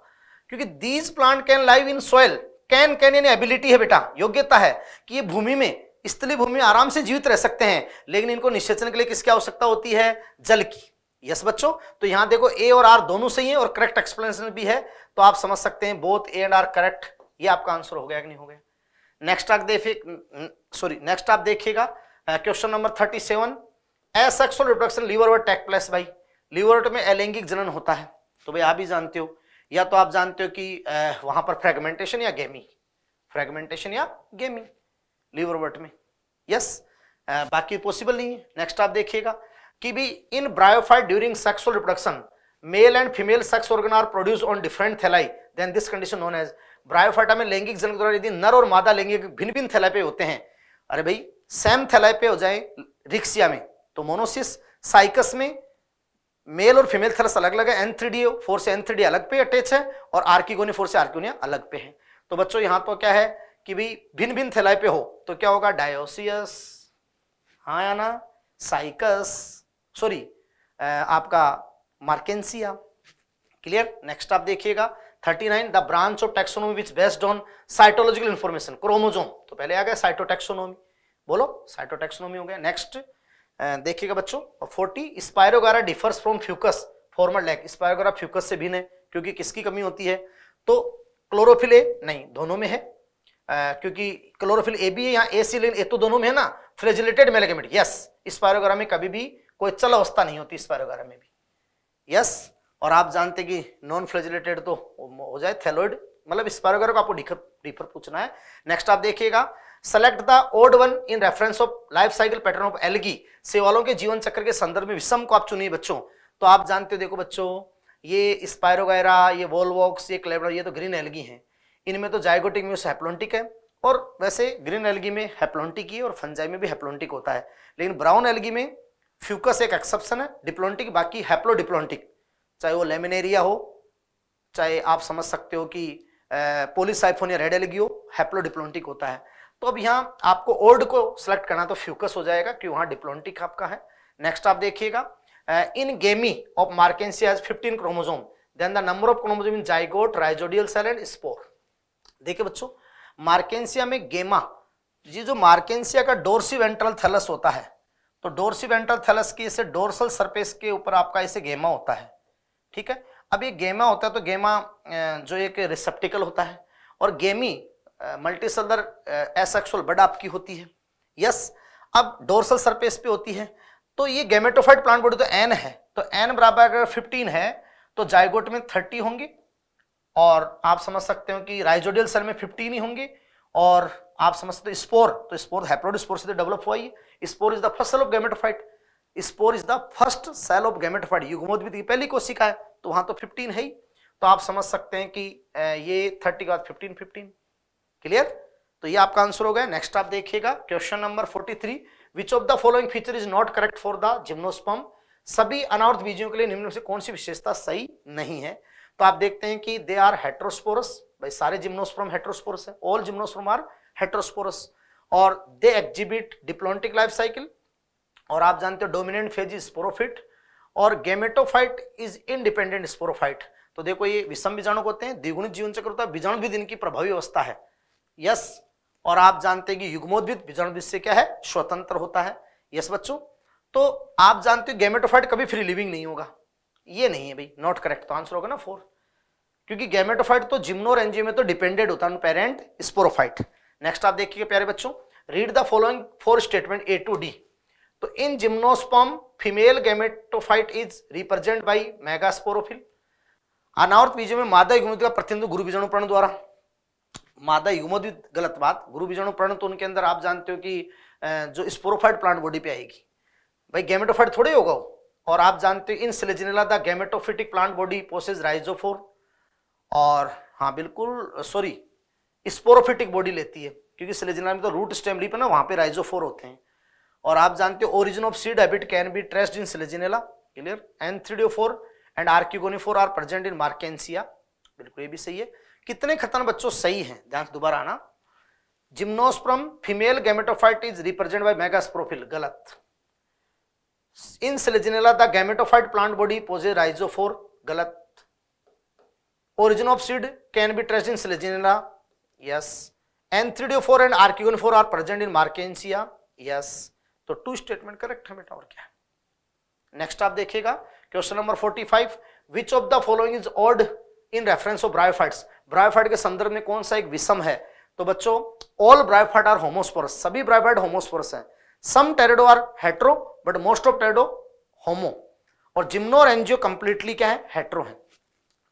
A: क्योंकि these plant can live in soil can can यानी एबिलिटी है बेटा योग्यता है कि ये भूमि में स्थली भूमि में आराम से जीवित रह सकते हैं लेकिन इनको निषेचन के लिए किसकी आवश्यकता होती है जल की यस बच्चों तो यहां देखो ए और आर दोनों सही है और करेक्ट एक्सप्लेनेशन भी है तो आप समझ सकते हैं both A and R correct ये आपका आंसर हो गया कि नहीं हो गया नेक्स्ट आप देखिए सॉरी नेक्स्ट आप देखिएगा question number thirty seven asexual reproduction liver liverwort take plus भाई लीवरवर्ट में अलैंगिक जनन होता है तो भाई आप भी जानते हो या तो आप जानते हो कि वहां पर फ्रेगमेंटेशन या गेमी फ्रेगमेंटेशन या गेमी लीवरवर्ट में यस बाकी पॉसिबल नहीं है नेक्स्ट आप देखिएगा कि भी in bryophyte during sexual reproduction male and female sex organ are produce on different thalli then this condition known as bryophyta में लैंगिक जन द्वारा यदि नर और मादा लैंगिक भिन्न भिन्न थैलाई पे होते हैं अरे भाई सेम थैलाई पे हो जाए रिक्सिया में तो मोनोसिस साइकस में मेल और फीमेल थैलस अलग अलग है एन थ्री डी फोर से एन थ्री डी अलग पे अटैच है और आर्किगोनी फोर से आर्किगोनिया अलग पे है तो बच्चों यहाँ तो क्या है कि भाई भिन्न भिन्न थैलाई पे हो तो क्या होगा डायोसियस हाँ या ना साइकस सॉरी आपका मार्केंसिया क्लियर नेक्स्ट आप देखिएगा 39 the branch of taxonomy which based on cytological information chromosome तो पहले आ गया साइटोटेक्सोनोमी बोलो साइटोटेक्सोनोमी हो गया नेक्स्ट देखिएगा बच्चों forty Spirogyra differs from Fucus formal lack Spirogyra Fucus से भिन्न है क्योंकि किसकी कमी होती है तो क्लोरोफिले नहीं दोनों में है आ, क्योंकि क्लोरोफिल ए बी या यहाँ ए सी लेन ए तो दोनों में है ना फ्लेजिलेटेड मेलेगमेट यस इस पायरोग्राम में कभी भी कोई चल अवस्था नहीं होती इस पायरोग्राम में भी यस और आप जानते कि नॉन फ्लेजिलेटेड तो हो जाए थैलोइड मतलब इस पायरोग्राम को आपको डीपर पूछना है नेक्स्ट आप देखिएगा select the odd one in reference of life cycle pattern of algae सेवालों के जीवन चक्र के संदर्भ में विषम को आप चुनिए बच्चों तो आप जानते हो देखो बच्चों ये स्पायरोगैरा ये वॉलवॉक्स ये क्लेबर ये तो ग्रीन एलगी हैं इनमें तो जायगोटिक में हैप्लोन्टिक है और वैसे ग्रीन एलगी में हैप्लोन्टिक ही और फंजाई में भी हैप्लोन्टिक होता है लेकिन ब्राउन एलगी में फ्यूकस एक एक्सेप्शन है डिप्लोन्टिक बाकी हैप्लोडिप्लोन्टिक चाहे वो लेमिनेरिया हो चाहे आप समझ सकते हो कि पोलिसाइफोनिया रेड एलगी हो हैप्लोडिप्लोन्टिक होता है तो अब यहाँ आपको ओल्ड को सिलेक्ट करना तो फ्यूकस हो जाएगा कि वहाँ डिप्लोन्टिक आपका है नेक्स्ट आप देखिएगा in gemmae of Marchantia has chromosome then the number of chromosome in zygote rhizoidal cell and spore देखिए बच्चों मार्केंसिया में गेमा ये जो मार्केंसिया का डोरसी वेंट्रल थैलस होता है तो डोरसी वेंट्रल थैलस की इसे डोरसल सरफेस के ऊपर आपका इसे गेमा होता है ठीक है अब ये गेमा होता है तो गेमा जो एक रिसेप्टिकल होता है और गेमी मल्टीसलर एसेक्सुअल बड आपकी होती है यस अब डोरसल सरफेस पे होती है तो ये गेमेटोफाइट प्लांट बॉडी तो एन है तो एन बराबर अगर फिफ्टीन है तो जायगोट में थर्टी होंगी और आप समझ सकते हो कि राइजोडियल सेल में फिफ्टीन ही होंगे और आप समझते हो स्पोर तो स्पोर हैप्रोड स्पोर से डेवलप हुआ ही spore is the first cell of gametophyte spore is the first cell of gametophyte भी थी पहली कोशिका है तो वहां तो फिफ्टीन है ही तो आप समझ सकते हैं कि ये थर्टी के बाद फिफ्टीन फिफ्टीन क्लियर तो ये आपका आंसर हो गया नेक्स्ट आप देखिएगा question number forty three which of the following feature is not correct for the gymnosperm सभी अनावर्त बीजों के लिए निम्न से कौन सी विशेषता सही नहीं है तो आप देखते हैं कि दे आर हेट्रोस्पोरस भाई सारे जिम्नोस्प्रम हेट्रोस्पोरस है ऑल जिम्नोस्प्रम आर हेट्रोस्पोरस और they exhibit diplontic life cycle और आप जानते हो डोमिनेंट फेज इज स्पोरोफिट और गेमेटोफाइट इज इनडिपेंडेंट स्पोरोफाइट तो देखो ये विषम बीजाणु होते हैं द्विगुणित जीवन चक्र होता है बीजाणु भी इनकी प्रभावी अवस्था है यस और आप जानते हैं कि युग्मोद्भिद बीजाणुद्भिद से क्या है स्वतंत्र होता है यस बच्चों तो आप जानते हो गेमेटोफाइट कभी फ्री लिविंग नहीं होगा ये नहीं है भाई नॉट करेक्ट तो आंसर होगा ना फोर क्योंकि गैमेटोफाइट तो जिम्नोर एनजीओ में तो डिपेंडेड होता है पेरेंट स्पोरोफाइट नेक्स्ट आप देखिए प्यारे बच्चों read the following four statement A to D तो in gymnosperm female gametophyte is represent by megasporophyll अनावर्त बीजों में मादा युग्मद का प्रतिनिधित्व गुरु बीजाणु प्रण द्वारा मादा युग्मद गलत बात गुरु बीजाणु प्रण तो उनके अंदर आप जानते हो कि जो स्पोरोफाइट प्लांट बॉडी पे आएगी भाई गैमेटोफाइट थोड़े होगा वो और आप जानते हो in Selaginella the gametophytic plant body possess rhizophore और हाँ बिल्कुल सॉरी स्पोरोफिटिक बॉडी लेती है क्योंकि सेलेजनेला में तो रूट स्टेम लीप है ना वहाँ पे राइजोफोर होते हैं और आप जानते हो origin of seed habit can be traced in Selaginella clear antheridiophore and archegoniophore are present in Marchantia बिल्कुल ये भी सही है कितने खतरनाक बच्चों सही हैं ध्यान दोबारा आना gymnosperm female gametophyte is represent by megasporophyll गलत in Selaginella the gametophyte plant body possess rhizophore गलत origin of seed can be trace in Selaginella yes antheridiophore and archegoniophore are present in मार्केशिया yes तो two statement correct है बेटा और क्या next आप देखिएगा question number forty five which of the following is odd in reference of bryophytes bryophyte के संदर्भ में कौन सा एक विषम है तो बच्चों ऑल ब्रायोफाइट आर होमोस्पोरस सभी ब्रायोफाइट होमोस्पोरस हैं some pterido are hetero but most of pterido homo और जिम्नो और एनजियो कंप्लीटली क्या है हेट्रो है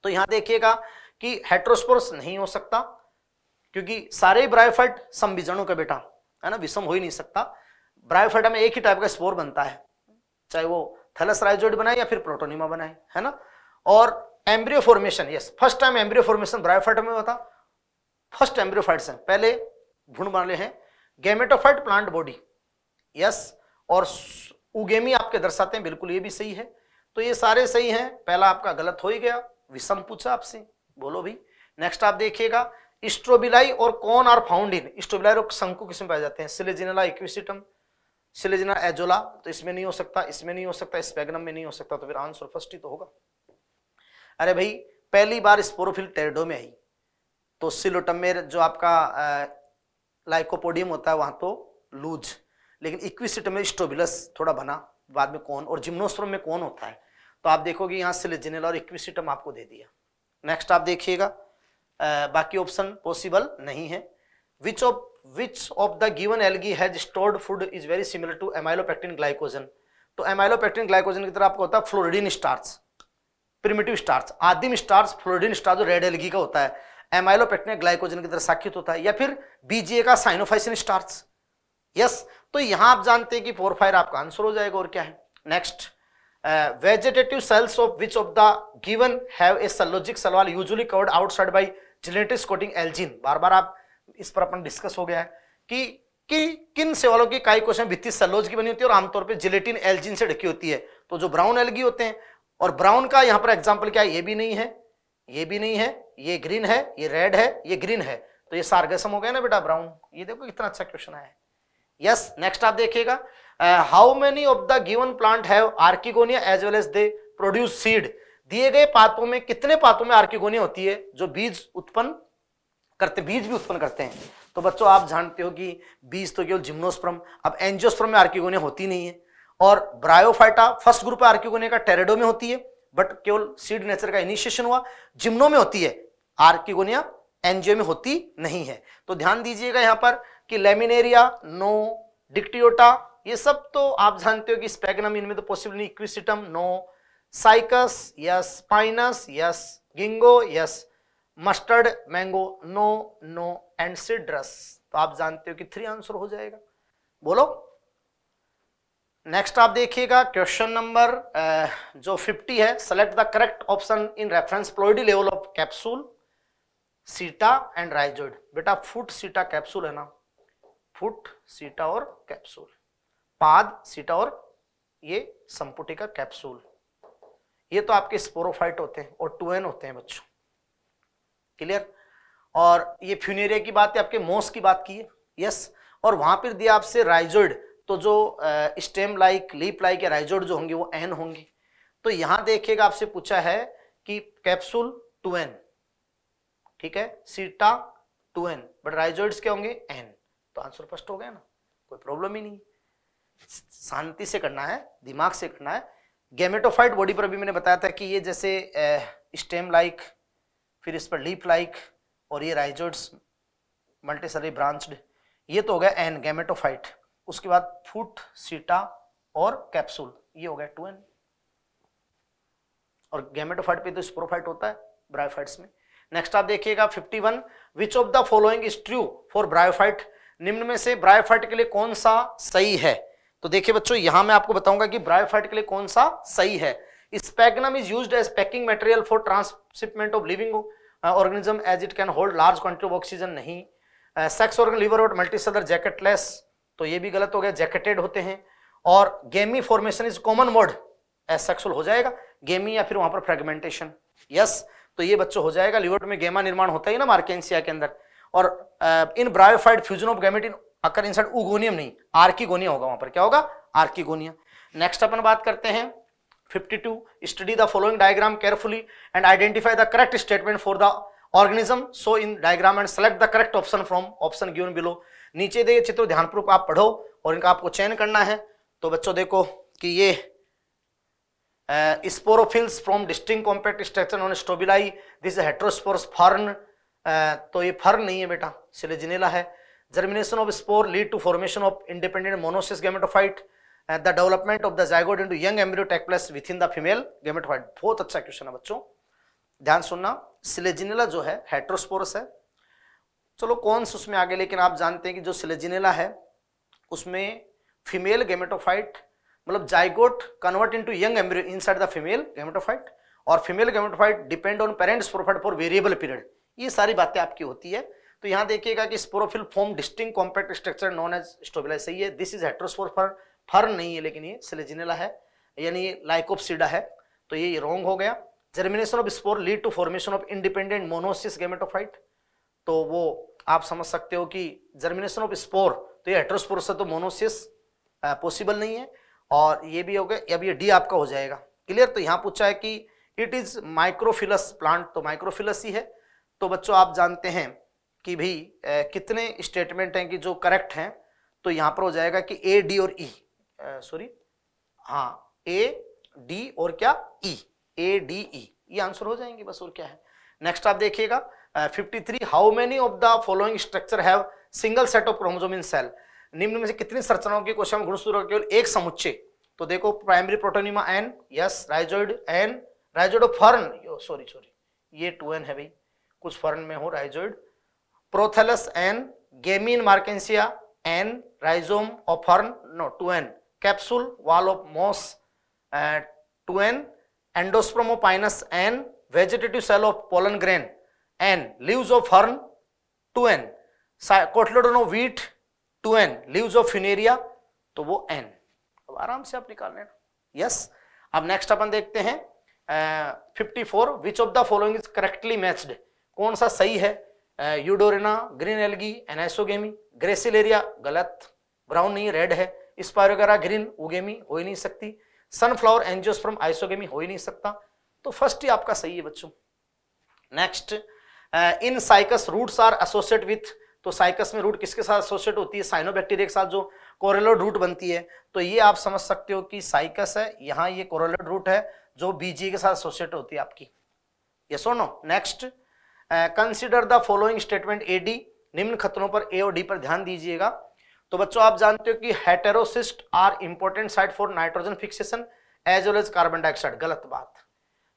A: तो यहां देखिएगा कि हेट्रोस्पोरस नहीं हो सकता क्योंकि सारे ब्रायोफाइट बीजाणु का बेटा है ना विषम हो ही नहीं सकता ब्रायोफाइट में एक ही टाइप का स्पोर बनता है चाहे वो थैलस राइजोइड बनाए या फिर प्रोटोनिमा बनाए है ना और embryo formation yes first time embryo formation bryophyte में होता फर्स्ट एम्ब्रियोफाइट्स हैं पहले भ्रूण ले हैं गेमेटोफाइट प्लांट बॉडी यस और उगेमी आपके दर्शाते हैं बिल्कुल ये भी सही है तो ये सारे सही हैं पहला आपका गलत हो ही गया विषम पूछा आपसे बोलो भी नेक्स्ट आप देखिएगा स्ट्रोबिलाई और कौन आर फाउंडिन स्ट्रोबिलाई और शंकु किस्म पाए जाते हैं सिलेजिनला इक्विसिटम सिलेजिना एजोला तो इसमें नहीं हो सकता इसमें नहीं हो सकता स्पेगनम में नहीं हो सकता तो फिर आंसर फर्स्ट ही तो होगा अरे भाई पहली बार स्पोरोफिल टेरिडो में आई तो सिलोटमेर जो आपका लाइकोपोडियम होता है वहां तो लूज लेकिन इक्विसिट में स्टोबिलस थोड़ा बना बाद में कौन और जिम्नोस्ट्रम में कौन होता है तो आप देखोगे यहाँ सिलेजिनल और इक्विसिटम आपको दे दिया नेक्स्ट आप देखिएगा बाकी ऑप्शन पॉसिबल नहीं है which of which of the given algae has stored food is very similar to amylopectin glycogen तो एमाइलोपेक्टिन ग्लाइकोजन की तरह आपको होता है फ्लोरिडिन स्टार्च प्रिमेटिव स्टार्च आदिम स्टार्च फ्लोरिडिन स्टार्च जो रेड एलगी का होता है एमाइलोपेक्टिन ग्लाइकोजन की तरह साखित होता है या फिर बीजीए का साइनोफाइसिन स्टार्च यस तो यहां आप जानते हैं कि फोर फायर आपका आंसर हो जाएगा और क्या है next vegetative cells of which of the given have a cellulosic cell wall usually covered outside by gelatinous coating algin बार बार आप इस पर अपन डिस्कस हो गया है कि कि किन सेवालों की काई कोशिकाएं भित्ती सलोज की बनी होती है और आमतौर पे जिलेटिन एल्जिन से ढकी होती है तो जो ब्राउन एलगी होते हैं और ब्राउन का यहां पर एग्जाम्पल क्या है ये भी नहीं है ये भी नहीं है ये ग्रीन है ये रेड है ये ग्रीन है तो ये सार्गसम हो गया ना बेटा ब्राउन ये देखो कितना अच्छा क्वेश्चन आया है यस नेक्स्ट आप देखिएगा how many of the given plant have archegonia as well as they produce seed दिए गए पातों में कितने पातों में आर्किगोनिया होती है जो बीज उत्पन्न करते बीज भी उत्पन्न करते हैं तो बच्चों आप जानते हो कि बीज तो केवल जिम्नोस्प्रम अब एंजियोस्प्रम में आर्किगोनिया होती नहीं है और ब्रायोफाइटा फर्स्ट ग्रुप आर्किगोनिया का टेरेडो में होती है बट केवल सीड नेचर का इनिशिएशन हुआ जिम्नो में होती है आर्किगोनिया एनजीओ में होती नहीं है तो ध्यान दीजिएगा यहां पर कि लेमिनेरिया नो डिक्टियोटा ये सब तो आप जानते हो कि स्पेगनम इनमें तो पॉसिबल नहीं Equisetum no Cycas yes Pinus yes Ginkgo yes mustard mango no no and Cedrus तो आप जानते हो कि थ्री आंसर हो जाएगा बोलो नेक्स्ट आप देखिएगा क्वेश्चन नंबर जो 50 है select the correct option in reference ploidy level of capsule seta and rhizoid बेटा फुट सीटा कैप्सूल है ना फुट सीटा और कैप्सूल पाद सीटा और ये संपुटी का कैप्सूल ये तो आपके स्पोरोफाइट होते हैं और टूएन होते हैं बच्चों क्लियर और ये फ्यूनेरिया की बात है आपके मोस की बात की है यस और वहां पर दिया आपसे राइजोइड तो जो स्टेम लाइक लीप लाइक या राइजोइड जो होंगे वो एन होंगे तो यहां देखिएगा आपसे पूछा है कि कैप्सूल टू एन ठीक है सीटा टू एन बट राइजोइड्स क्या होंगे एन तो आंसर स्पष्ट हो गया ना कोई प्रॉब्लम ही नहीं शांति से करना है दिमाग से करना है गेमेटोफाइट बॉडी पर अभी मैंने बताया था कि ये जैसे स्टेम लाइक फिर इस पर लीफ लाइक और ये राइजोड्स मल्टीसरी ब्रांच्ड ये तो हो गया एन गेमेटोफाइट उसके बाद फूट सीटा और कैप्सूल ये हो गया टू एन और गेमेटोफाइट पे तो स्प्रोफाइट होता है ब्रायोफाइट्स में नेक्स्ट आप देखिएगा 51 which of the following is true for bryophyte निम्न में से ब्रायफर्ट के लिए कौन सा सही है तो देखिए बच्चों यहां मैं आपको बताऊंगा कि ब्रायफर्ट के लिए कौन सा सही है Sphagnum is use as packing material for transshipment of living organism as it can hold large quantity of oxygen नहीं सेक्स ऑर्गन लिवर और मल्टी सदर जैकेटलेस तो ये भी गलत हो गया जैकेटेड होते हैं और gemmae formation is common word asexual हो जाएगा गेमी या फिर वहां पर फ्रेगमेंटेशन यस yes, तो ये बच्चों हो जाएगा लिवर में गेमा निर्माण होता ही ना मार्केशिया के अंदर और in bryophyte fusion of gamete in occur inside oogonium नहीं आर्किगोनिया होगा वहां पर क्या होगा आर्किगोनिया नेक्स्ट अपन बात करते हैं 52 study the following diagram carefully and identify the correct statement for the organism so in diagram and select the correct option from option given below नीचे दिए चित्र ध्यानपूर्वक आप पढ़ो और इनका आपको चयन करना है तो बच्चों देखो कि ये sporophylls from distinct compact structure on strobili this heterospores fern तो ये फर नहीं है बेटा सिलेजिनेला है germination of spore lead to formation of independent monoecious gametophyte the development of the the zygote into young embryo take place within the female gametophyte बहुत अच्छा question है बच्चों ध्यान सुनना सिलेजिनेला जो है हेट्रोस्पोरस है चलो कौन से उसमें आगे लेकिन आप जानते हैं कि जो सिलेजिनेला है उसमें फीमेल गेमेटोफाइट मतलब zygote convert into young embryo inside the female gametophyte और female gametophyte depend on parent sporophyte for variable period ये सारी बातें आपकी होती है तो यहाँ देखिएगा कि sporophyll form distinct compact structure known as strobili सही है this is heterospore fern fern नहीं है लेकिन ये सिलेजिनेला है यानी लाइकोपसीडा है तो ये रॉन्ग हो गया germination of spore lead to formation of independent monoecious gametophyte तो वो आप समझ सकते हो कि जर्मिनेशन ऑफ स्पोर तो ये हेट्रोस्पोर से तो मोनोसिस पॉसिबल नहीं है और ये भी हो गया अब ये डी आपका हो जाएगा क्लियर तो यहाँ पूछा है कि इट इज माइक्रोफिलस प्लांट तो माइक्रोफिलस ही है तो बच्चों आप जानते हैं कि भाई कितने स्टेटमेंट हैं कि जो करेक्ट हैं तो यहाँ पर हो जाएगा कि ए डी और ई e। सॉरी हाँ ए डी और क्या ई ए डी ई ये आंसर हो जाएंगे बस और क्या है नेक्स्ट आप देखिएगा fifty three how many of the following structure have single set of chromosome in cell निम्न में से कितनी संरचनाओं की क्वेश्चन गुणसूत्र केवल एक समुच्चय तो देखो primary protonema n yes rhizoid n rhizoid of fern sorry sorry ये टू एन है भाई कुछ फॉरन में हो rhizoid prothallus n gemma Marchantia n rhizome of of fern no two n capsule wall of moss two n endosperm of Pinus n vegetative cell of pollen grain n leaves of fern two n cotyledon of wheat two n leaves of Funaria तो वो N अब आराम से आप निकाल लेना yes अब next अपन देखते हैं fifty four which of the following is correctly matched कौन सा सही है Eudorina green algae anisogamy Gracilaria गलत ब्राउन नहीं रेड है स्पायरोगेरा ग्रीन उगेमी हो ही नहीं सकती सनफ्लावर एंजियोस्पर्म आइसोगेमी हो ही नहीं सकता तो फर्स्ट ही आपका सही है बच्चों next in Cycas roots are associate with तो साइकस में रूट किसके साथ एसोसिएट होती है साइनोबैक्टीरिया के साथ जो कोरेलोड रूट बनती है तो ये आप समझ सकते हो कि साइकस है यहाँ ये कोरेलोड रूट है जो बीजी के साथ एसोसिएट होती है आपकी ये सुनो next consider the following statement A D निम्न खतरों पर ए और डी पर ध्यान दीजिएगा तो बच्चों आप जानते हो कि heterocyst are important site for nitrogen fixation as well as carbon dioxide गलत बात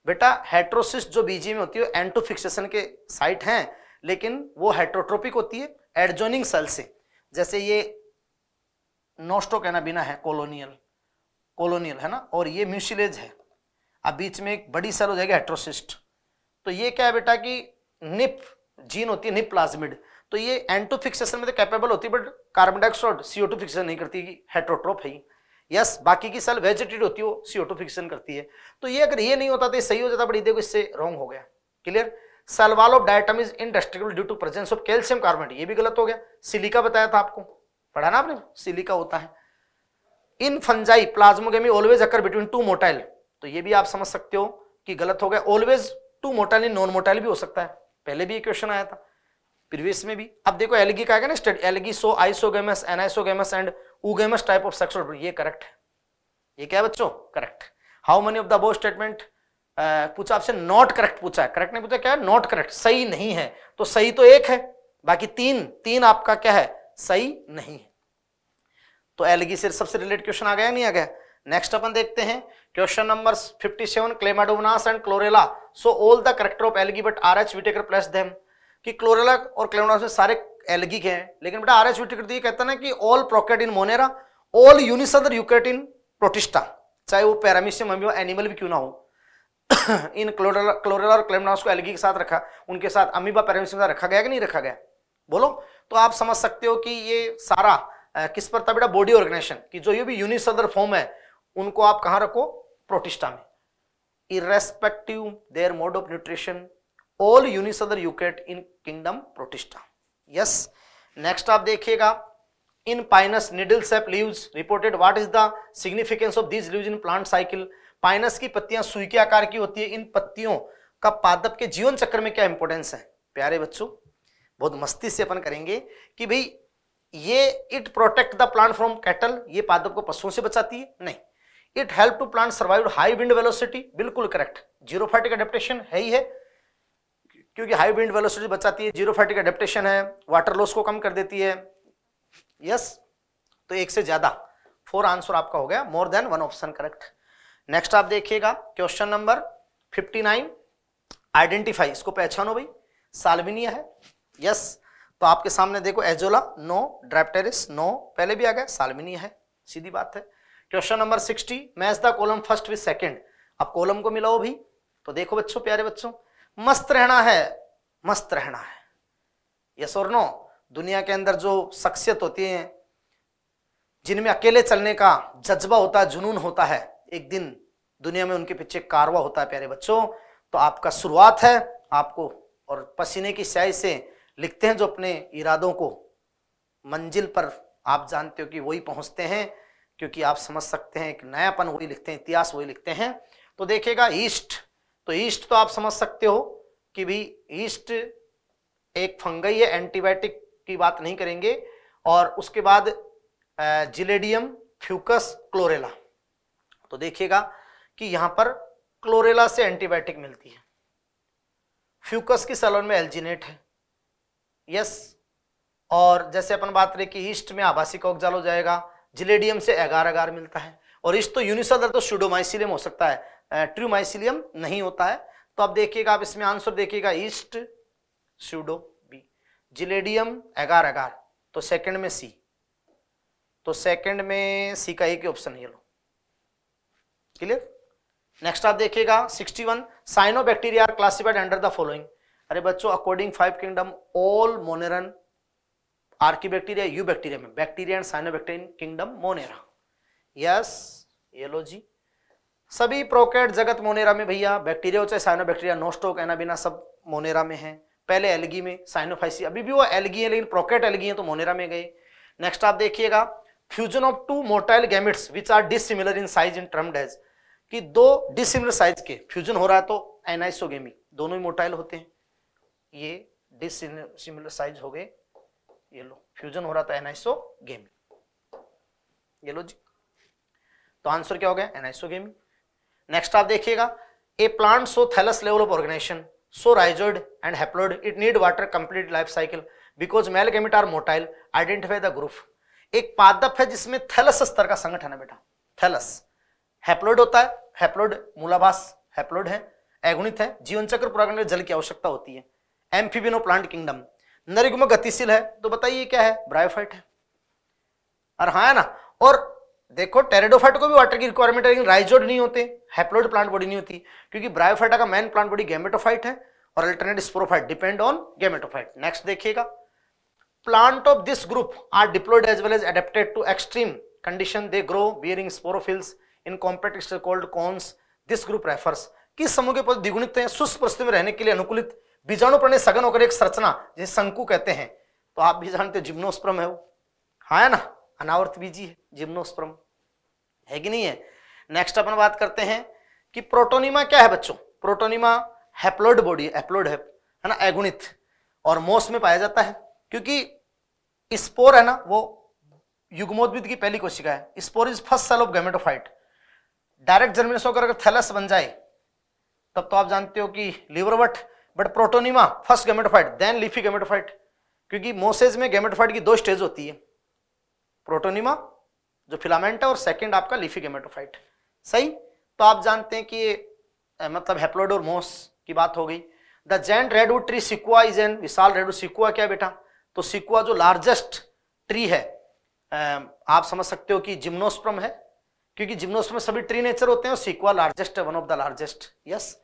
A: बेटा हेट्रोसिस्ट जो बीजी में होती है एंटो फिक्सेशन के साइट हैं लेकिन वो हेट्रोट्रोपिक होती है एडजोनिंग सेल से जैसे ये नोस्टो कहना बिना है कॉलोनियल कॉलोनियल है ना और ये म्यूसिलेज है अब बीच में एक बड़ी सेल हो जाएगी हेट्रोसिस्ट तो ये क्या है बेटा कि निप जीन होती है निप प्लाज्मिड तो ये एंटो फिक्सेशन में तो कैपेबल होती है but carbon dioxide CO two fixation नहीं करती हेट्रोट्रोप है यस बाकी की सेल वेजिटेड होती है वो सीओ टू फिक्सेशन करती है तो ये अगर ये नहीं होता तो सही हो जाता बट ये देखो इससे रॉन्ग हो गया clear cell wall of diatom is indestructible due to presence of calcium carbonate ये भी गलत हो गया सिलिका बताया था आपको पढ़ा ना आपने सिलिका होता है in fungi plasmogamy always occur between two motile तो ये भी आप समझ सकते हो कि गलत हो गया always two motile in non motile भी हो सकता है पहले भी क्वेश्चन आया था प्रीवियस में भी अब देखो एलगी का ना study algae so isogamous anisogamous and oogamous type of sexual ये करेक्ट है ये क्या है बच्चों correct how many of the above statement पूछा आपसे नॉट करेक्ट पूछा है करेक्ट नहीं पूछा क्या है नॉट करेक्ट सही नहीं है तो सही तो एक है बाकी तीन तीन आपका क्या है सही नहीं है तो एलगी से सबसे रिलेटेड क्वेश्चन आ गया नहीं आ गया नेक्स्ट अपन देखते हैं Question number 57 and Chlorella so all the character of algae but R H Whittaker plus them. कि क्लोरेला और क्लेमोनास में सारे एलगी के हैं लेकिन बेटा आर एच विटिकट ये कहता ना कि all prokaryote in Monera all unicellular eukaryote in Protista चाहे वो पैरामिशियम हम एनिमल भी क्यों ना हो इन क्लोरेला क्लोरेला और क्लेमोनास को एलगी के साथ रखा उनके साथ अमीबा पैरामिशियम के साथ रखा गया कि नहीं रखा गया बोलो तो आप समझ सकते हो कि ये सारा किस पर था बेटा बॉडी ऑर्गेनाइजेशन कि जो ये भी यूनिसदर फॉर्म है उनको आप कहाँ रखो प्रोटिस्टा में irrespective their mode of nutrition all units of the eukaryote in kingdom protista yes next आप देखिएगा in pinus needle shaped leaves reported what is the significance of these leaves in plant cycle Pinus की पत्तियां सुई के आकार की होती है इन पत्तियों का पादप के जीवन चक्र में क्या इंपोर्टेंस है प्यारे बच्चों बहुत मस्ती से अपन करेंगे कि भाई ये it protect the plant from cattle ये पादप को पशुओं से बचाती है नहीं it help to plant survive high wind velocity बिल्कुल करेक्ट जीरो फैटिक एडेप्टेशन है ही है क्योंकि हाई विंड वेलोसिटी बचाती है जीरो फैटिक एडेप्टेशन है वाटर लॉस को कम कर देती है यस yes, तो एक से ज्यादा फोर आंसर आपका हो गया more than one option correct next आप देखिएगा क्वेश्चन नंबर 59 आइडेंटिफाई इसको पहचानो भाई सालविनिया है यस yes, तो आपके सामने देखो एजोला नो ड्रेप्टेरिस नो पहले भी आ गया सालविनिया है सीधी बात है question number sixty match the column first with second अब कॉलम को मिलाओ भी तो देखो बच्चों प्यारे बच्चों मस्त रहना है मस्त रहना है यस और नो दुनिया के अंदर जो शख्सियत होती है जिनमें अकेले चलने का जज्बा होता है जुनून होता है एक दिन दुनिया में उनके पीछे कारवा होता है प्यारे बच्चों तो आपका शुरुआत है आपको और पसीने की स्याही से लिखते हैं जो अपने इरादों को मंजिल पर आप जानते हो कि वही पहुंचते हैं क्योंकि आप समझ सकते हैं एक नयापन वही लिखते हैं इतिहास वही लिखते हैं तो देखेगा ईस्ट तो ईस्ट तो आप समझ सकते हो कि भी ईस्ट एक फंगई है एंटीबायोटिक की बात नहीं करेंगे और उसके बाद जिलेडियम फ्यूकस क्लोरेला तो देखिएगा कि यहां पर क्लोरेला से एंटीबायोटिक मिलती है फ्यूकस की सलोन में एल्जिनेट है यस और जैसे अपन बात करें कि ईस्ट में आभासी कोक जाल हो जाएगा जिलेडियम से एगार अगार मिलता है और इस तो यूनिसदर तो स्टूडोमाइसिलियम हो सकता है ट्रूमाइसिलियम नहीं होता है तो आप देखिएगा आप इसमें आंसर देखिएगा ईस्ट स्यूडो बी जिलेडियम एगार एगार तो सेकंड में सी तो सेकंड में सी का एक ही ऑप्शन ये लो क्लियर नेक्स्ट आप देखिएगा 61 cyanobacteria classified under the following अरे बच्चों according five kingdom all Moneran archaebacteria eubacteria में bacteria and cyanobacteria in kingdom Monera yes येलो जी सभी प्रोकेट जगत मोनेरा में भैया बैक्टीरिया हो चाहे साइनोबैक्टीरिया नोस्टोक एना बिना सब मोनेरा में है पहले एलगी में साइनोफाइसी अभी भी वो एलगी है लेकिन प्रोकेट एलगी है तो मोनेरा में गए नेक्स्ट आप देखिएगा fusion of two motile gametes which are dissimilar in size in termed as कि दो डिसिमिलर साइज के फ्यूजन हो रहा है तो एनाइसोगेमी दोनों ही मोटाइल होते हैं ये डिसिमिलर साइज हो गए ये लो फ्यूजन हो रहा था एनआईसो गेमिंग ये लो जी तो आंसर क्या हो गया एनआईसो गेमिंग नेक्स्ट आप देखिएगा a plant so thallus level of organisation so rhizoid and haploid it need water complete life cycle because male gamete are motile identify the group एक पादप है जिसमें थैलस स्तर का संगठन है बेटा थैलस हैप्लोइड होता है हैप्लोइड मूलाभास हैप्लोइड है एगुणित है जीवन चक्र पूरा करने जल की आवश्यकता होती है एम्फीबिनो प्लांट किंगडम नरिगम गतिशील है तो बताइए क्या है ब्रायोफाइट है और हाँ है ना और देखो टेरेडोफाइट को भी वाटर की रिक्वायरमेंट है लेकिन राइजोड नहीं होते हैप्लोइड प्लांट बॉडी नहीं होती क्योंकि ब्रायोफाइटा का मेन प्लांट बॉडी गैमेटोफाइट है और alternate sporophyte depend on gametophyte next देखिएगा plant of this group are diploid as well as adapted to extreme condition they grow bearing sporophylls in कॉम्पेटिक्स called cones this group refers किस समूह के पद द्विगुणित हैं शुष्क परिस्थिति में रहने के लिए अनुकूलित बीजाणु प्रणय सघन होकर एक संरचना जिसे शंकु कहते हैं तो आप भी जानते हो जिम्नोस्प्रम है वो हाँ है ना अनावर्त बीजी है जिम्नोस्प्रम है कि नहीं है नेक्स्ट अपन बात करते हैं कि प्रोटोनिमा क्या है बच्चों प्रोटोनिमा हैप्लोइड बॉडी हैप्लोइड है है ना एगुणित और मोस में पाया जाता है क्योंकि स्पोर है ना वो युग्मोद्भिद की पहली कोशिका है spore is first cell of gametophyte direct germination होकर अगर थैलस बन जाए तब तो आप जानते हो कि liverwort but protonema first gametophyte then leafy gametophyte क्योंकि मोसेज में गेमेटोफाइट की दो स्टेज होती है प्रोटोनिमा जो फिलामेंट है और सेकेंड आपका लिफी गेमेटोफाइट सही तो आप जानते हैं कि ये मतलब हेप्लोड और मोस की बात हो गई the giant redwood tree sequoia is an विशाल रेडवुड सिकुआ क्या बेटा तो सिकुआ जो लार्जेस्ट ट्री है आप समझ सकते हो कि जिम्नोस्प्रम है क्योंकि जिम्नोस्प्रम सभी ट्री नेचर होते हैं और सिकुआ लार्जेस्ट है one of the largest yes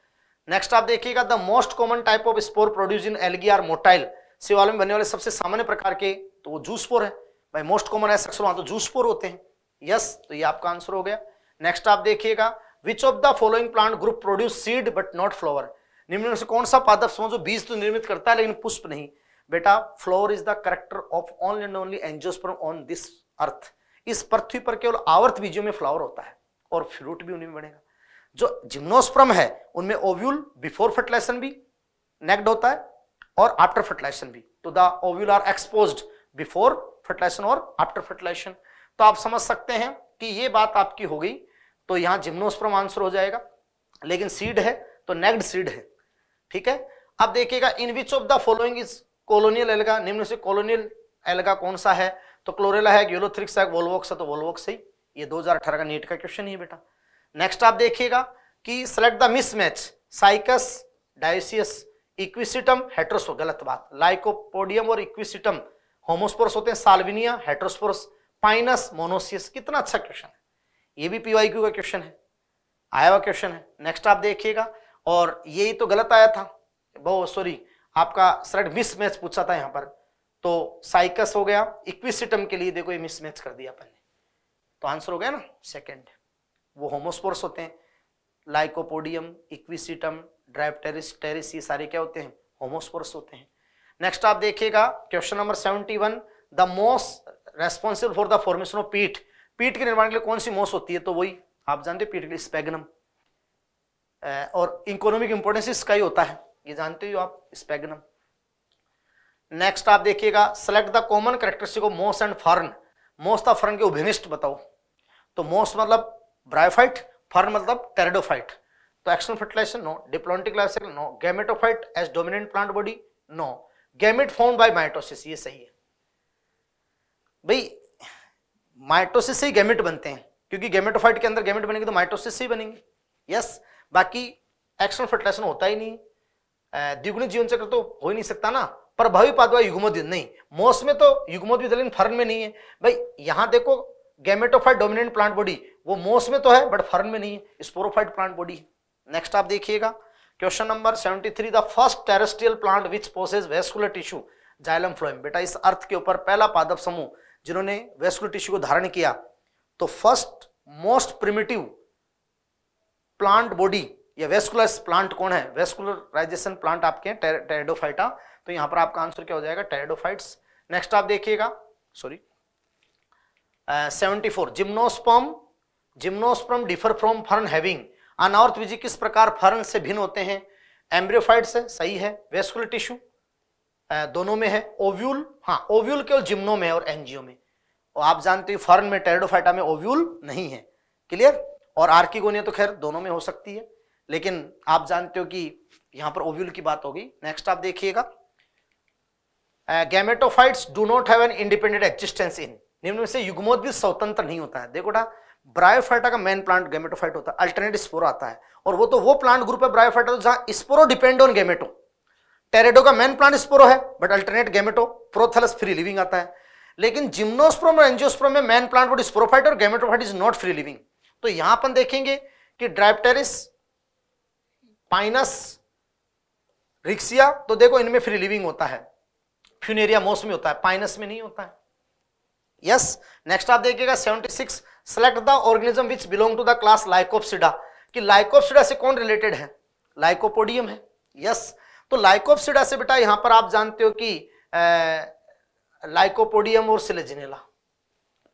A: next आप देखिएगा the most common type of spore produce in algae are motile सेवाल में बनने वाले सबसे सामान्य प्रकार के तो वो जूस पोर है भाई मोस्ट कॉमन है सक्सर तो जूस पोर होते हैं यस yes, तो ये आपका आंसर हो गया नेक्स्ट आप देखिएगा which of the following plant group produce seed but not flower निम्न से कौन सा पादप समझो बीज तो निर्मित करता है लेकिन पुष्प नहीं बेटा flower is the character of only and only angiosperm on this earth इस पृथ्वी पर केवल आवर्त बीजों में फ्लावर होता है और फ्रूट भी उन्हीं में बनेगा जो जिम्नोस्प्रम है उनमें ओव्यूल बिफोर फर्टिलाइजेशन भी नेक्ड होता है और आफ्टर फर्टिलाइजेशन भी तो the ovule are expose before fertilisation और आफ्टर फर्टिलाइजेशन तो आप समझ सकते हैं कि ये बात आपकी हो गई तो यहां जिम्नोस्प्रम आंसर हो जाएगा लेकिन सीड है तो नेक्ड सीड है ठीक है अब देखिएगा in which of the following is colonial alga निम्न से कॉलोनियल एल्गा कौन सा है तो क्लोरेला है है है तो वोल्वोक्स ही ये 2018 का नीट का क्वेश्चन ही बेटा नेक्स्ट आप देखिएगा कि select the mismatch Cycas dioecious Equisetum हेट्रोसो गलत बात लाइकोपोडियम और इक्विसिटम होमोस्पोर्स होते हैं साल्विनिया हेट्रोस्पोर्स पाइनस मोनोसियस कितना अच्छा क्वेश्चन है ये भी पीवाईक्यू का क्वेश्चन है आया हुआ क्वेश्चन है नेक्स्ट आप देखिएगा और ये तो गलत आया था बहुत सॉरी आपका सेलेक्ट मिस मैच पूछा था यहाँ पर तो साइकस हो गया इक्विसिटम के लिए देखो ये मिस मैच कर दिया अपन ने तो आंसर हो गया ना सेकेंड वो होमोस्पोर्स होते हैं लाइकोपोडियम इक्विसिटम ड्राइव टेरिस टेरिस ये सारे क्या होते हैं होमोस्पोर्स होते हैं नेक्स्ट आप देखिएगा question number seventy one the moss responsible for the formation of peat peat के निर्माण के लिए कौन सी मोस होती है तो वही आप जानते हैं पीठ के लिए स्पेगनम और इकोनॉमिक इंपोर्टेंस इसका ही होता है ये जानते हो आप स्पेगनम नेक्स्ट आप देखिएगा select the common characteristic of moss and fern moss the fern के उभिनिष्ट बताओ तो मोस मतलब ब्रायोफाइट फॉरन मतलब टेरेडोफाइट तो external fertilisation no diplomatic life cycle no gametophyte as dominant plant body no gamete form by mitosis ये सही है भाई माइटोसिस से ही गैमेट बनते हैं क्योंकि गैमेटोफाइट के अंदर गैमेट बनेंगे तो माइटोसिस से ही बनेंगे यस बाकी एक्सटर्नल फर्टिलाइजेशन होता ही नहीं द्विगुणित जीवन चक्र तो हो ही नहीं सकता ना प्रभावी पादवा युग्मोद्विद नहीं मोस में तो युग्मोद्विदलिन फर्न में नहीं है भाई यहां देखो गैमेटोफाइट डोमिनेंट प्लांट बॉडी वो मोस में तो है बट फर्न में नहीं है स्पोरोफाइट प्लांट बॉडी नेक्स्ट आप देखिएगा question number 73 the first terrestrial plant which possess vascular tissue xylem phloem बेटा इस अर्थ के ऊपर पहला पादप समूह जिन्होंने वेस्कुलर टिश्यू को धारण किया तो first most primitive plant body या वेस्कुलर प्लांट कौन है वेस्कुलराइजेशन प्लांट आपके टेरेडोफाइटा तो यहां पर आपका आंसर क्या हो जाएगा टेरेडोफाइट्स नेक्स्ट आप देखिएगा sorry seventy four gymnosperm gymnosperm differ from fern having अनॉर्थ विजी किस प्रकार फर्न से भिन्न होते हैं एम्ब्रियोफाइड से सही है वेस्कुलर टिश्यू दोनों में है ओव्यूल हाँ ओव्यूल केवल जिम्नो में और एनजीओ में और आप जानते हो फर्न में टेरेडोफाइटा में ओव्यूल नहीं है क्लियर और आर्किगोनिया तो खैर दोनों में हो सकती है लेकिन आप जानते हो कि यहां पर ओव्यूल की बात होगी नेक्स्ट आप देखिएगा gametophytes do not have an independent existence इन निम्न में से भी स्वतंत्र नहीं होता है देखो ब्रायोफाइटा का मेन प्लांट गेमेटोफाइट होता है अल्टरनेट स्पोरो आता है और वो तो वो प्लांट ग्रुप है ब्रायोफाइटा तो जहां स्पोरो डिपेंड ऑन गेमेटो टेरेडो का मेन प्लांट स्पोरो है बट अल्टरनेट गेमेटो प्रोथलस फ्री लिविंग आता है लेकिन जिम्नोस्प्रोम और एंजियोस्प्रोम में मेन प्लांट वोट स्पोरोफाइट और gametophyte is not free living तो यहां पर देखेंगे कि ड्राइपटेरिस पाइनस रिक्सिया तो देखो इनमें फ्री लिविंग होता है फ्यूनेरिया मोस में होता है पाइनस में नहीं होता है यस नेक्स्ट आप देखिएगा 76 select the organism which belong to the class Lycopsida कि लाइकोप्सिडा से कौन रिलेटेड है लाइकोपोडियम है यस yes. तो लाइकोप्सिडा से बेटा यहां पर आप जानते हो कि लाइकोपोडियम और सिलेजिनेला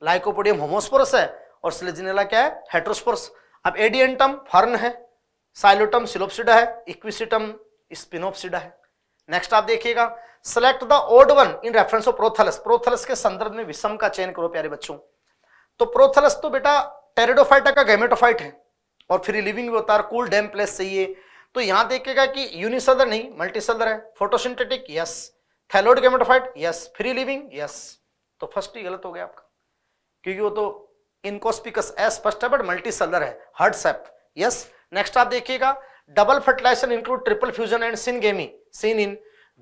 A: लाइकोपोडियम होमोस्पोरस है और सिलेजिनेला क्या है हेट्रोस्पोरस अब एडियंटम फर्न है साइलोटम सिलोप्सिडा है इक्विसिटम स्पिनोप्सिडा है नेक्स्ट आप देखिएगा select the odd one in reference of prothallus prothallus के संदर्भ में विषम का चयन करो प्यारे बच्चों तो प्रोथलस तो बेटा टेरिडोफाइटा का गैमेटोफाइट है और फिर लिविंग भी होता है कूल डैम प्लेस चाहिए तो यहां देखिएगा कि यूनिसलर नहीं मल्टीसलर है photosynthetic yes thalloid gametophyte yes free living yes तो फर्स्ट ही गलत हो गया आपका क्योंकि वो तो इनकोस्पिकस एस फर्स्ट है बट मल्टीसलर है हर्ड सेप यस नेक्स्ट आप देखिएगा double fertilisation include triple fusion and syngamy seen इन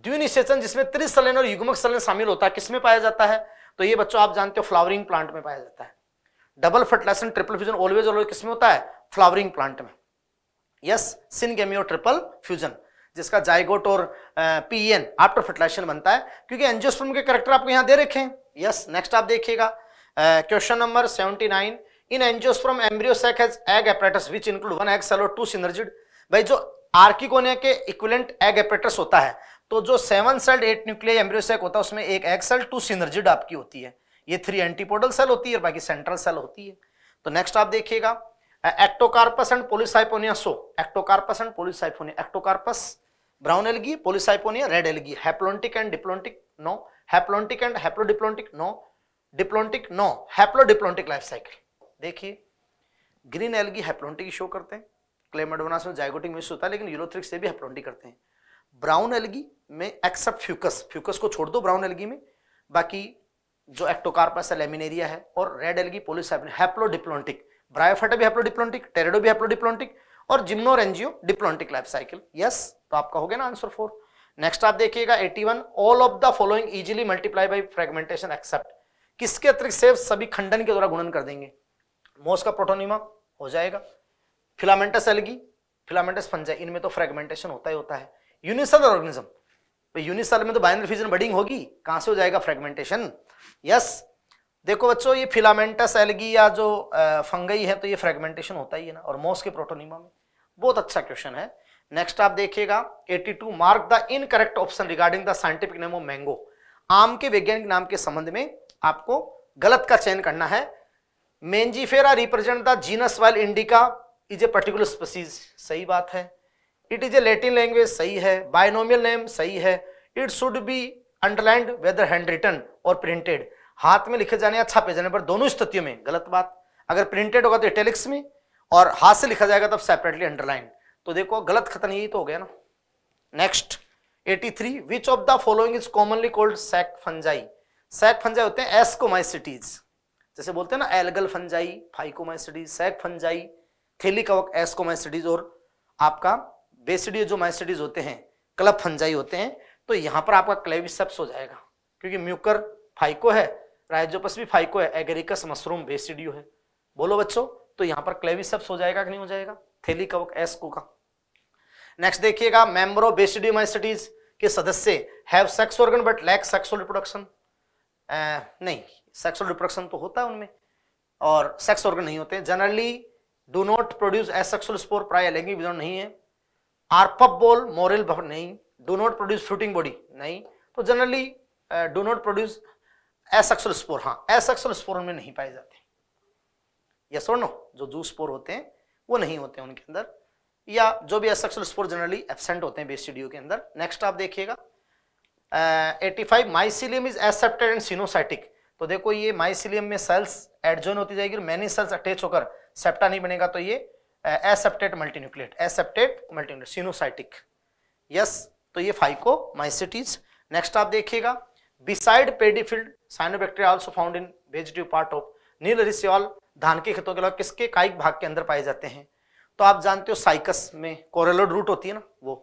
A: द्विनिषेचन जिसमें त्रिसलेन और युगमक सलेन शामिल होता है किसमें पाया जाता है तो ये बच्चों आप जानते हो फ्लावरिंग प्लांट में पाया जाता है double fertilisation triple fusion always always किसमें होता है फ्लावरिंग प्लांट में यस सिन गेमी और ट्रिपल फ्यूजन जिसका जायगोट और पीएन आफ्टर फर्टिलाइजेशन बनता है क्योंकि एंजियोस्पर्म के करेक्टर आपको यहां दे रखे हैं यस नेक्स्ट आप देखिएगा question number 79 in angiosperm embryo embryo sac has egg apparatus which include one egg cell और टू सिनर्जिड भाई जो आर्किकोनिया के इक्विलेंट एग एपेटस होता है तो जो seven celled eight nuclear embryo sac होता है उसमें एक एग सेल टू सिनर्जिड आपकी होती है ये थ्री एंटीपोडल सेल होती है और बाकी सेंट्रल सेल होती है तो नेक्स्ट आप देखिएगा Ectocarpus and Polysiphonia so Ectocarpus and Polysiphonia Ectocarpus brown algae Polysiphonia red algae haplontic and diplontic no haplontic and haplodiplontic no diplontic no haplodiplontic life cycle देखिए ग्रीन एलगी हैप्लोन्टिक शो करते हैं क्लेमडोनास में zygotic miss होता है लेकिन Ulothrix से भी हेप्रोन्टी करते हैं ब्राउन एलगी में एक्सेप्ट फ्यूकस फ्यूकस को छोड़ दो ब्राउन एलगी में बाकी जो एक्टोकार्पस है लेमिनेरिया है और रेड एलगी पोलिस हैप्लोडिप्लोन्टिक ब्रायोफाटा भी हैप्लोडिप्लोन्टिक टेरेडो भी हैप्लोडिप्लोन्टिक और जिम्नोरेंजियो एनजियो डिप्लोन्टिक लाइफ साइकिल यस तो आपका हो गया ना आंसर फोर नेक्स्ट आप देखिएगा 81 all of the following easily multiply by fragmentation except किसके अतिरिक्त सेव सभी खंडन के द्वारा गुणन कर देंगे मोस का प्रोटोनिमा हो जाएगा फिलामेंटस एलगी फिलामेंटस फंजा इनमें तो फ्रेगमेंटेशन होता ही होता है यूनिसेल ऑर्गेनिज्म यूनिसेल में तो बाइनरी फ्यूजन बडिंग होगी कहां से हो जाएगा फ्रेगमेंटेशन यस देखो बच्चों ये फिलामेंटस एलगी या जो फंगई है तो ये फ्रेगमेंटेशन होता ही है ना और मोस के प्रोटोनिमा में बहुत अच्छा क्वेश्चन है नेक्स्ट आप देखिएगा 82 mark the incorrect option regarding the scientific name of mango आम के वैज्ञानिक नाम के संबंध में आपको गलत का चयन करना है Mangifera represent the genus while indica is a particular species सही बात है it is a Latin language सही है बायनोमियल नेम सही है it should be underlined whether hand written और प्रिंटेड हाथ में लिखे जाने या छापे जाने पर दोनों स्थितियों में गलत बात अगर प्रिंटेड होगा तो इटेलिक्स में और हाथ से लिखा जाएगा तब सेपरेटली अंडरलाइन तो देखो गलत खतन यही तो हो गया ना next 83 three which of the following is commonly called sac fungi sac fungi होते हैं एसकोमाइसिटीज जैसे बोलते हैं ना algal fungi Phycomycetes sac fungi थैली थेलिकवक एस्कोमाइसिटीज और आपका बेसिडियो जो माइसिटीज होते हैं क्लब फंजाई होते हैं तो यहाँ पर आपका क्लेविसेप्स हो जाएगा क्योंकि म्यूकर फाइको है राइजोपस भी फाइको है एगेरिकस मशरूम बेसिडियो है बोलो बच्चों तो यहाँ पर क्लेविसेप्स हो जाएगा कि नहीं हो जाएगा थैली कवक एस्को का नेक्स्ट देखिएगा मेम्ब्रो बेसिडियो बेसिडियोमाइसिटीज के सदस्य have sex organ but lack sexual reproduction नहीं सेक्सुअल रिप्रोडक्शन तो होता है उनमें और सेक्स ऑर्गन नहीं होते generally do not produce asexual spore प्राय लैंगिक विधान नहीं है आरपप बोल मोरल नहीं do not produce fruiting body नहीं तो generally do not produce asexual spore हाँ एसेक्सुअल स्पोर में नहीं पाए जाते यस और नो जो जू स्पोर होते हैं वो नहीं होते हैं उनके अंदर या जो भी एसेक्सुअल स्पोर जनरली एबसेंट होते हैं बेसिडियो के अंदर नेक्स्ट आप देखिएगा eighty five mycelium is aseptate and coenocytic तो देखो ये माइसिलियम में सेल्स एडजॉइन होती जाएगी और मैनी सेल्स अटैच होकर सेप्टा नहीं बनेगा तो ये aseptate multinucleate aseptate multinucleate coenocytic yes तो ये फाइको माइसिटीज नेक्स्ट आप देखिएगा beside paddy field cyanobacteria also found in vegetative part of नील रिसियल धान के खेतों के अलावा किसके कायिक भाग के अंदर पाए जाते हैं तो आप जानते हो साइकस में कोरेलोड रूट होती है ना वो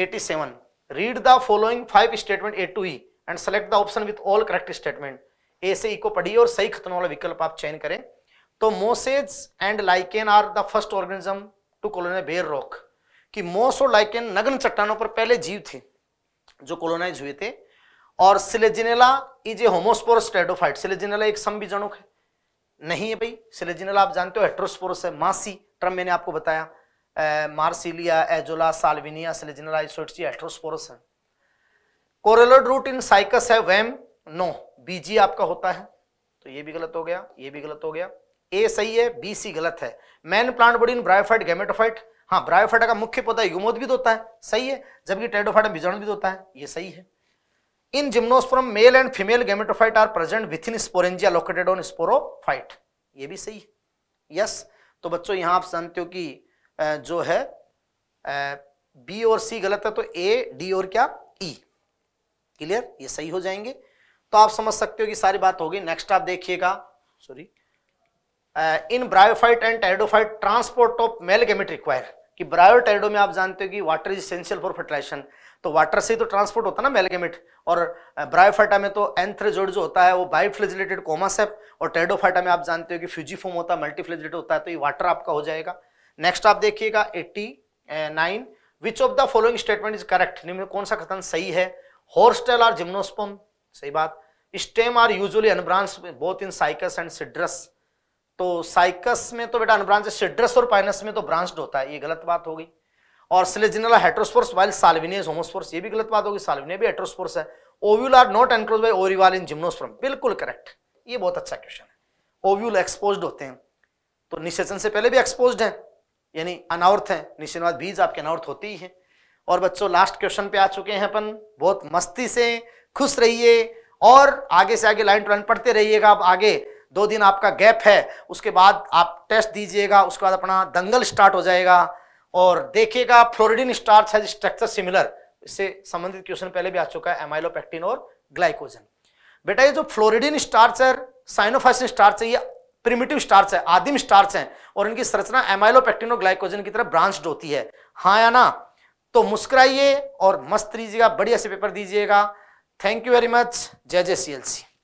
A: 87 read the following five statement A to E and select the option with all correct statement A से ई e को पढ़िए और सही खतनों वाला विकल्प आप चयन करें तो mosses and lichen are the first organism to colonise bare rock कि मोस और लाइकेन नग्न चट्टानों पर पहले जीव थे जो कॉलोनाइज हुए थे और Selaginella is a homosporous pteridophyte Selaginella एक संबीजनक है नहीं है भाई सिलेजिनेला आप जानते हो हेट्रोस्पोरस है मासी ट्रम मैंने आपको बताया A, Marsilea Azolla Salvinia Selaginella इसोटी हेट्रोस्पोरस है कोरेलोड रूट इन साइकस है वैम नो बीजी आपका होता है तो ये भी गलत हो गया ये भी गलत हो गया ए सही है बी सी गलत है main plant body in bryophyte gametophyte हाँ ब्रायोफाइट का मुख्य पौधा युमोद्भिद तो होता है सही है जबकि टेडोफाइट बीजाणु भी तो होता है ये सही है in gymnosperm male and female gametophyte are present within sporangia located on sporophyte ये भी सही है यस तो बच्चों यहाँ आप जानते हो कि जो है बी और सी गलत है तो ए डी और क्या ई e। क्लियर ये सही हो जाएंगे तो आप समझ सकते हो कि सारी बात होगी नेक्स्ट आप देखिएगा sorry in bryophyte and pteridophyte transport of male gamete require कि ब्रायो टेरिडो में आप जानते हो कि water is essential for fertilisation तो वाटर से ही तो ट्रांसपोर्ट होता है ना मेलगेमिट और ब्रायोफाइटा में तो एंथ्रेजोड जो होता है वो बायोफ्लेजिलेटेड कोमासेप और टेरिडोफाइटा में आप जानते हो कि फ्यूजीफोम होता है मल्टीफ्लेजिलेट होता है तो ये वाटर आपका हो जाएगा नेक्स्ट आप देखिएगा eighty nine which of the following statement is correct निम्न कौन सा कथन सही है हॉर्स्टेल आर जिम्नोस्पम सही बात stem are usually unbranched both in Cycas and Cedrus तो साइकस में तो बेटा अनब्रांच सिड्रस और पाइनस में तो ब्रांच्ड होता है ये गलत बात हो गई और Selaginella heterosporous while Salvinia homosporous ये भी गलत बात होगी साल्विने भी हेट्रोस्पोर्स है ovule are not enclose by ovary in gymnosperm बिल्कुल करेक्ट ये बहुत अच्छा क्वेश्चन है ओव्यूल एक्सपोज होते हैं तो निषेचन से पहले भी एक्सपोज हैं यानी अनावर्थ हैं निषेचन बीज आपके अनावर्थ होती ही है और बच्चों लास्ट क्वेश्चन पे आ चुके हैं अपन बहुत मस्ती से खुश रहिए और आगे से आगे लाइन टू लाइन पढ़ते रहिएगा आप आगे दो दिन आपका गैप है उसके बाद आप टेस्ट दीजिएगा उसके बाद अपना दंगल स्टार्ट हो जाएगा और देखिएगा फ्लोरिडिन स्टार्च है स्ट्रक्चर सिमिलर इससे संबंधित क्वेश्चन पहले भी आ चुका है एमाइलोपेक्टिन और ग्लाइकोजन बेटा ये जो फ्लोरिडिन स्टार्च है साइनोफाइसिन स्टार्च है ये प्रिमिटिव स्टार्च है आदिम स्टार्च है और इनकी संरचना एमाइलोपेक्टिन और ग्लाइकोजन की तरह ब्रांच्ड होती है हाँ या ना तो मुस्कुराइए और मस्त रहिएगा बढ़िया से पेपर दीजिएगा थैंक यू वेरी मच जय जय सी